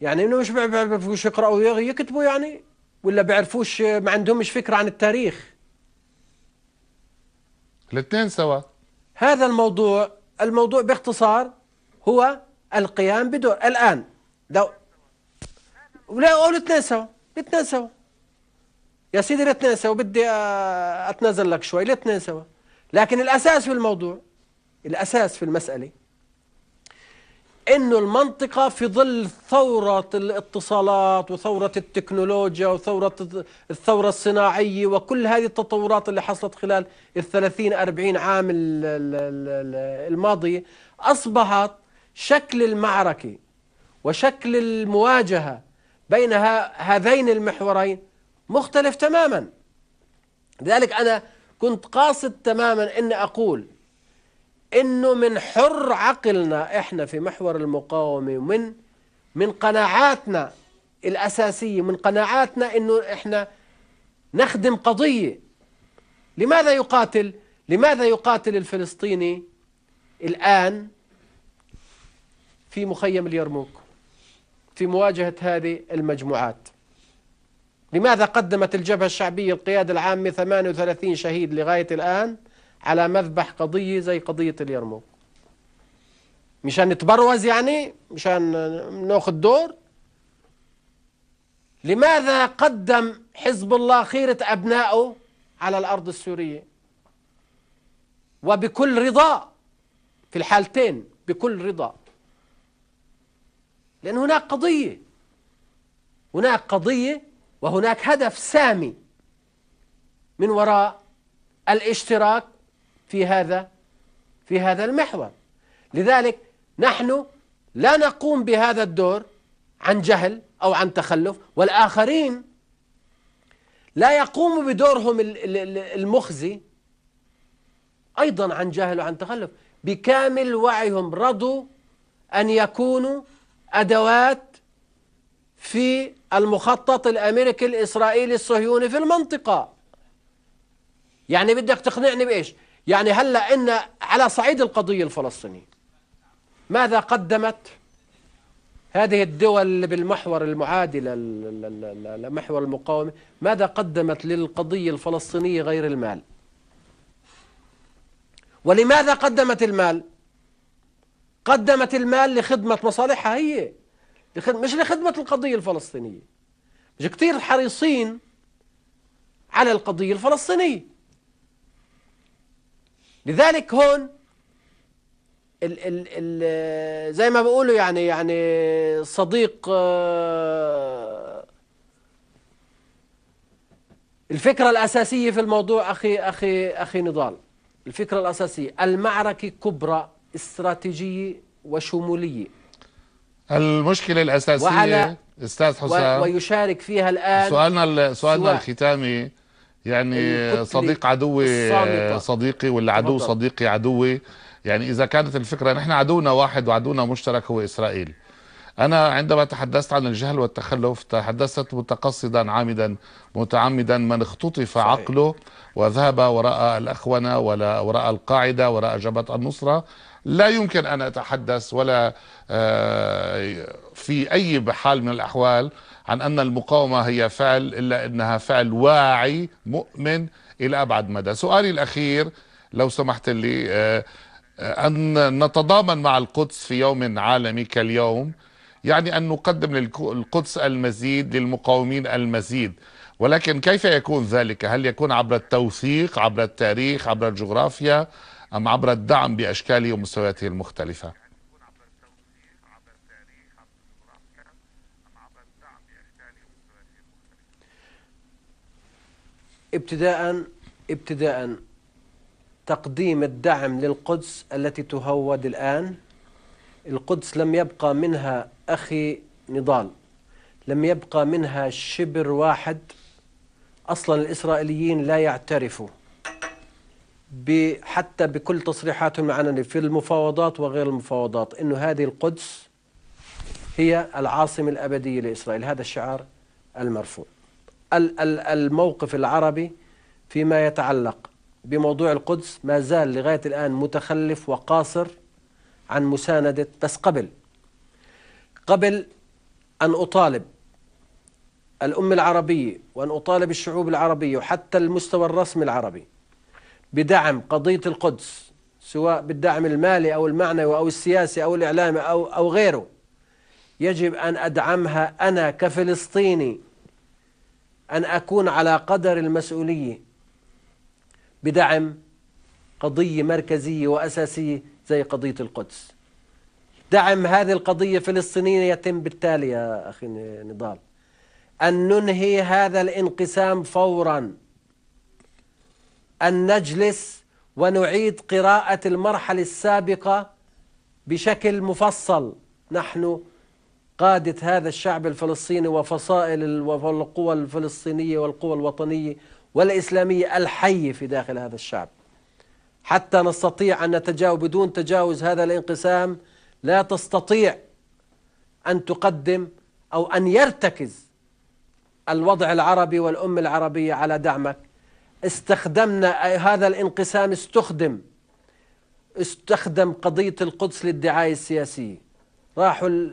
Speaker 3: يعني انه مش بيعرفوش يقراوا يكتبوا يعني ولا بيعرفوش آه، ما عندهمش فكره عن التاريخ الاثنين سوا هذا الموضوع الموضوع باختصار هو القيام بدور الان لو ولا الاثنين سوا الاثنين سوا يا سيدي لا سوا بدي أتنازل لك شوي لا سوا لكن الأساس في الموضوع الأساس في المسألة انه المنطقه في ظل ثوره الاتصالات وثوره التكنولوجيا وثوره الثوره الصناعيه وكل هذه التطورات اللي حصلت خلال ال 30 40 عام الماضيه اصبحت شكل المعركه وشكل المواجهه بين هذين المحورين مختلف تماما لذلك أنا كنت قاصد تماما أن أقول أنه من حر عقلنا إحنا في محور المقاومة ومن من قناعاتنا الأساسية من قناعاتنا أنه إحنا نخدم قضية لماذا يقاتل لماذا يقاتل الفلسطيني الآن في مخيم اليرموك في مواجهة هذه المجموعات لماذا قدمت الجبهة الشعبية القيادة العامة 38 شهيد لغاية الآن على مذبح قضية زي قضية اليرموك مشان نتبروز يعني مشان ناخذ دور لماذا قدم حزب الله خيرة أبنائه على الأرض السورية وبكل رضا في الحالتين بكل رضا لأن هناك قضية هناك قضية وهناك هدف سامي من وراء الاشتراك في هذا في هذا المحور لذلك نحن لا نقوم بهذا الدور عن جهل او عن تخلف والاخرين لا يقوموا بدورهم المخزي ايضا عن جهل وعن تخلف بكامل وعيهم رضوا ان يكونوا ادوات في المخطط الأمريكي الإسرائيلي الصهيوني في المنطقة يعني بدك تقنعني بإيش يعني هلأ إن على صعيد القضية الفلسطينية ماذا قدمت هذه الدول بالمحور المعادي لمحور المقاومة ماذا قدمت للقضية الفلسطينية غير المال ولماذا قدمت المال قدمت المال لخدمة مصالحها هي لخدمة مش لخدمة القضية الفلسطينية مش كتير حريصين على القضية الفلسطينية لذلك هون ال ال ال زي ما بيقولوا يعني يعني صديق آه، الفكرة الأساسية في الموضوع أخي أخي أخي نضال الفكرة الأساسية المعركة كبرى استراتيجية وشمولية
Speaker 1: المشكلة الأساسية أستاذ حسام
Speaker 3: ويشارك فيها الآن سؤالنا
Speaker 1: سؤالنا الختامي يعني صديق عدوي الصامتة. صديقي ولا عدو صديقي عدوي يعني إذا كانت الفكرة نحن عدونا واحد وعدونا مشترك هو إسرائيل أنا عندما تحدثت عن الجهل والتخلف تحدثت متقصدا عامدا متعمدا من اختطف صحيح. عقله وذهب وراء الأخونة وراء القاعدة وراء جبهة النصرة لا يمكن أن أتحدث ولا آه، في أي حال من الأحوال عن أن المقاومة هي فعل إلا أنها فعل واعي مؤمن إلى أبعد مدى سؤالي الأخير لو سمحت لي آه، أن نتضامن مع القدس في يوم عالمي كاليوم يعني أن نقدم للقدس المزيد للمقاومين المزيد ولكن كيف يكون ذلك هل يكون عبر التوثيق عبر التاريخ عبر الجغرافيا أم عبر الدعم بأشكاله ومستوياته المختلفة
Speaker 3: ابتداء ابتداء تقديم الدعم للقدس التي تهود الآن القدس لم يبقى منها أخي نضال لم يبقى منها شبر واحد أصلا الإسرائيليين لا يعترفوا حتى بكل تصريحاتهم معنا في المفاوضات وغير المفاوضات انه هذه القدس هي العاصمه الابديه لاسرائيل، هذا الشعار المرفوع. الموقف العربي فيما يتعلق بموضوع القدس ما زال لغايه الان متخلف وقاصر عن مسانده بس قبل قبل ان اطالب الامه العربيه وان اطالب الشعوب العربيه وحتى المستوى الرسمي العربي بدعم قضية القدس سواء بالدعم المالي أو المعنوي أو السياسي أو الإعلامي أو, أو غيره يجب أن أدعمها أنا كفلسطيني أن أكون على قدر المسؤولية بدعم قضية مركزية وأساسية زي قضية القدس دعم هذه القضية الفلسطينية يتم بالتالي يا أخي نضال أن ننهي هذا الانقسام فوراً أن نجلس ونعيد قراءة المرحلة السابقة بشكل مفصل نحن قادة هذا الشعب الفلسطيني وفصائل والقوى الفلسطينية والقوى الوطنية والإسلامية الحية في داخل هذا الشعب حتى نستطيع أن نتجاوز بدون تجاوز هذا الانقسام لا تستطيع أن تقدم أو أن يرتكز الوضع العربي والأمة العربية على دعمك استخدمنا هذا الانقسام استخدم استخدم قضية القدس للدعاية السياسية راحوا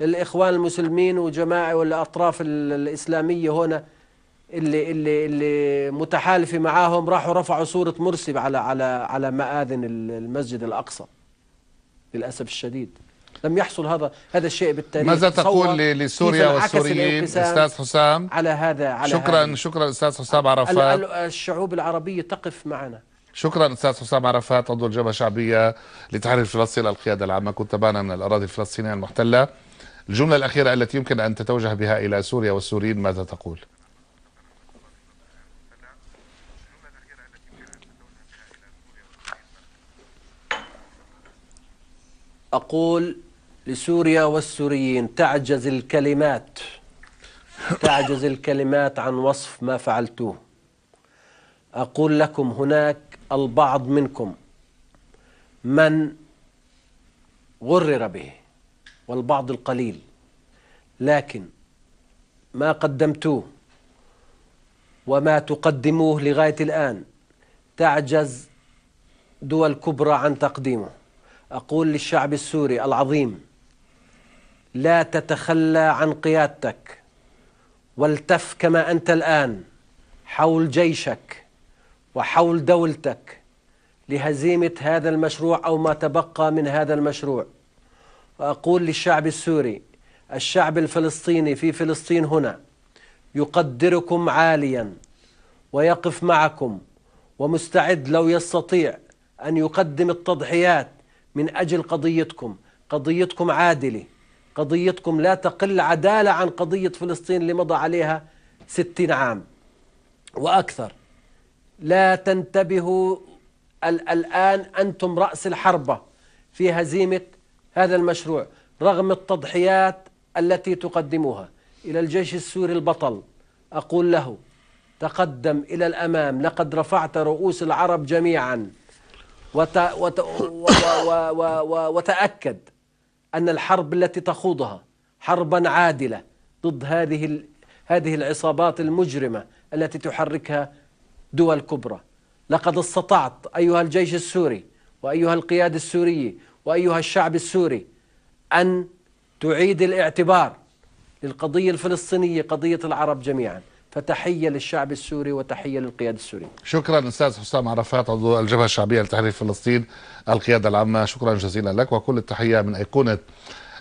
Speaker 3: الإخوان المسلمين وجماعة والأطراف الإسلامية هنا اللي اللي اللي متحالفة معاهم راحوا رفعوا صورة مرسي على على على مآذن المسجد الأقصى للأسف الشديد لم يحصل هذا هذا الشيء بالتاريخ ماذا تقول لسوريا والسوريين استاذ حسام على هذا على شكرا هذا.
Speaker 1: شكرا استاذ حسام عرفات
Speaker 3: الشعوب العربيه تقف معنا
Speaker 1: شكرا استاذ حسام عرفات عضو الجبهه الشعبيه لتحرير فلسطين القياده العامه كنت معنا من الاراضي الفلسطينيه المحتله الجمله الاخيره التي يمكن ان تتوجه بها الى سوريا والسوريين ماذا تقول؟
Speaker 3: أقول لسوريا والسوريين تعجز الكلمات تعجز الكلمات عن وصف ما فعلتوه أقول لكم هناك البعض منكم من غرر به والبعض القليل لكن ما قدمتوه وما تقدموه لغاية الآن تعجز دول كبرى عن تقديمه أقول للشعب السوري العظيم لا تتخلى عن قيادتك والتف كما أنت الآن حول جيشك وحول دولتك لهزيمة هذا المشروع أو ما تبقى من هذا المشروع وأقول للشعب السوري الشعب الفلسطيني في فلسطين هنا يقدركم عاليا ويقف معكم ومستعد لو يستطيع أن يقدم التضحيات من أجل قضيتكم قضيتكم عادلة قضيتكم لا تقل عدالة عن قضية فلسطين اللي مضى عليها ستين عام وأكثر لا تنتبهوا الآن أنتم رأس الحربة في هزيمة هذا المشروع رغم التضحيات التي تقدموها إلى الجيش السوري البطل أقول له تقدم إلى الأمام لقد رفعت رؤوس العرب جميعا وت... وت... و... و... و... و... وتأكد أن الحرب التي تخوضها حربا عادلة ضد هذه هذه العصابات المجرمة التي تحركها دول كبرى لقد استطعت أيها الجيش السوري وأيها القيادة السورية وأيها الشعب السوري أن تعيد الاعتبار للقضية الفلسطينية قضية العرب جميعاً فتحية للشعب السوري وتحية للقيادة السورية
Speaker 1: شكرا أستاذ حسام عرفات عضو الجبهة الشعبية لتحرير فلسطين القيادة العامة شكرا جزيلا لك وكل التحية من أيقونة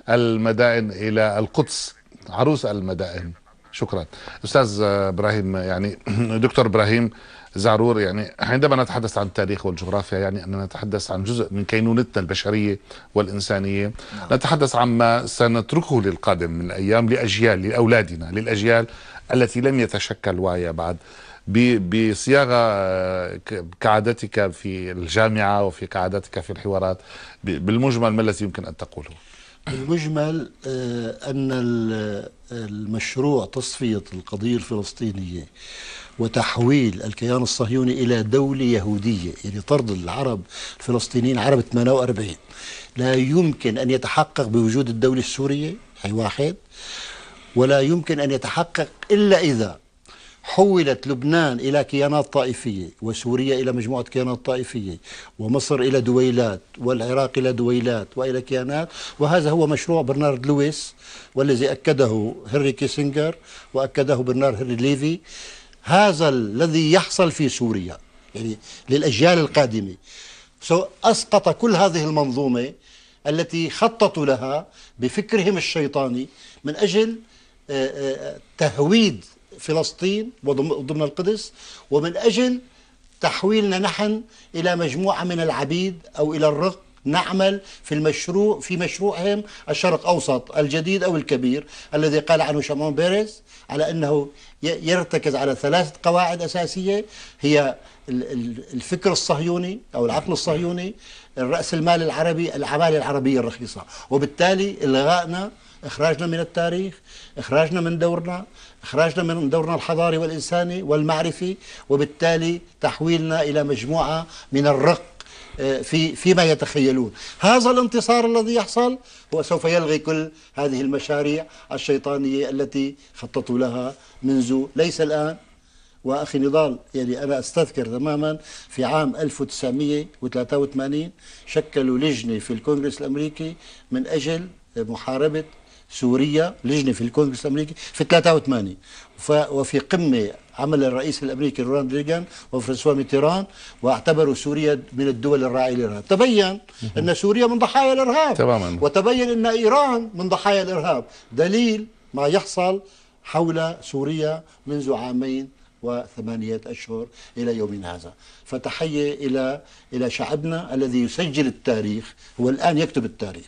Speaker 1: المدائن إلى القدس عروس المدائن شكرا أستاذ إبراهيم يعني دكتور إبراهيم زعرور يعني عندما نتحدث عن التاريخ والجغرافيا يعني أننا نتحدث عن جزء من كينونتنا البشرية والإنسانية نعم. نتحدث عما سنتركه للقادم من الأيام لأجيال لأولادنا للأجيال التي لم يتشكل وعيها بعد بصياغه آه، كعادتك في الجامعه وفي كعادتك في الحوارات بالمجمل ما الذي يمكن ان تقوله؟
Speaker 2: بالمجمل آه، ان المشروع تصفيه القضيه الفلسطينيه وتحويل الكيان الصهيوني الى دوله يهوديه يعني طرد العرب الفلسطينيين عرب 48 لا يمكن ان يتحقق بوجود الدوله السوريه هي واحد ولا يمكن أن يتحقق إلا إذا حولت لبنان إلى كيانات طائفية وسوريا إلى مجموعة كيانات طائفية ومصر إلى دويلات والعراق إلى دويلات وإلى كيانات وهذا هو مشروع برنارد لويس والذي أكده هنري كيسنجر وأكده برنارد هنري ليفي هذا الذي يحصل في سوريا يعني للأجيال القادمة سو أسقط كل هذه المنظومة التي خططوا لها بفكرهم الشيطاني من أجل تهويد فلسطين وضمن القدس ومن أجل تحويلنا نحن إلى مجموعة من العبيد أو إلى الرق نعمل في المشروع في مشروعهم الشرق أوسط الجديد أو الكبير الذي قال عنه شمون بيريز على أنه يرتكز على ثلاثه قواعد أساسية هي الفكر الصهيوني أو العقل الصهيوني الرأس المال العربي العمالة العربية الرخيصة وبالتالي إلغائنا إخراجنا من التاريخ إخراجنا من دورنا إخراجنا من دورنا الحضاري والإنساني والمعرفي وبالتالي تحويلنا إلى مجموعة من الرق آه، في فيما يتخيلون هذا الانتصار الذي يحصل هو سوف يلغي كل هذه المشاريع الشيطانية التي خططوا لها منذ ليس الآن وأخي نضال يعني أنا أستذكر تماما في عام 1983 شكلوا لجنة في الكونغرس الأمريكي من أجل محاربة سورية لجنة في الكونغرس الأمريكي في 83 وفي قمة عمل الرئيس الأمريكي رونالد ريغان وفرنسوا ميتيران واعتبروا سوريا من الدول الراعية للإرهاب تبين أن سوريا من ضحايا الإرهاب تماما وتبين أن إيران من ضحايا الإرهاب دليل ما يحصل حول سوريا منذ عامين وثمانية أشهر إلى يومنا هذا فتحية إلى إلى شعبنا الذي يسجل التاريخ هو الآن يكتب التاريخ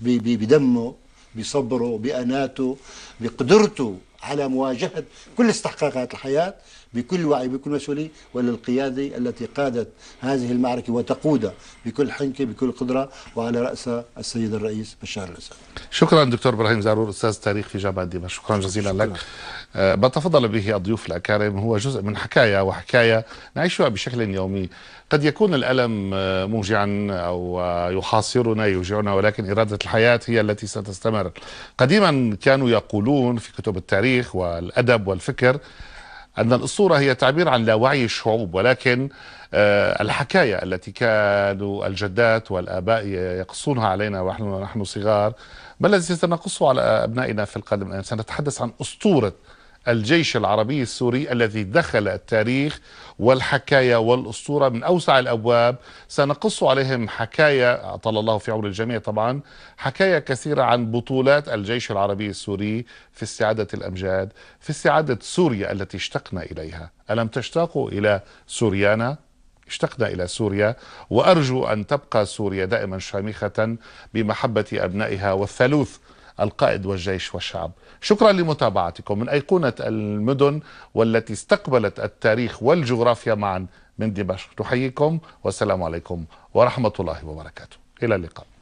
Speaker 2: بدمه بصبره بأناته بقدرته على مواجهة كل استحقاقات الحياة بكل وعي بكل مسؤولية وللقيادة التي قادت هذه المعركة وتقودها بكل حنكة بكل قدرة وعلى رأسها السيد الرئيس بشار الأسد
Speaker 1: شكرا دكتور إبراهيم زارور أستاذ تاريخ في جامعة دمشق شكرا جزيلا شكرا. لك أه، ما تفضل به الضيوف الأكارم هو جزء من حكاية وحكاية نعيشها بشكل يومي قد يكون الألم أه، موجعا أو أه، يحاصرنا يوجعنا ولكن إرادة الحياة هي التي ستستمر قديما كانوا يقولون في كتب التاريخ والأدب والفكر أن الأسطورة هي تعبير عن لاوعي الشعوب ولكن آه، الحكاية التي كانوا الجدات والآباء يقصونها علينا ونحن ونحن صغار ما الذي سنقصه على أبنائنا في القادم سنتحدث عن أسطورة الجيش العربي السوري الذي دخل التاريخ والحكاية والأسطورة من أوسع الأبواب سنقص عليهم حكاية أطل الله في عمر الجميع طبعا حكاية كثيرة عن بطولات الجيش العربي السوري في استعادة الأمجاد في استعادة سوريا التي اشتقنا إليها ألم تشتاقوا إلى سوريانا؟ اشتقنا إلى سوريا وأرجو أن تبقى سوريا دائما شامخة بمحبة أبنائها والثالوث القائد والجيش والشعب شكرا لمتابعتكم من أيقونة المدن والتي استقبلت التاريخ والجغرافيا معا من دمشق نحييكم والسلام عليكم ورحمة الله وبركاته إلى اللقاء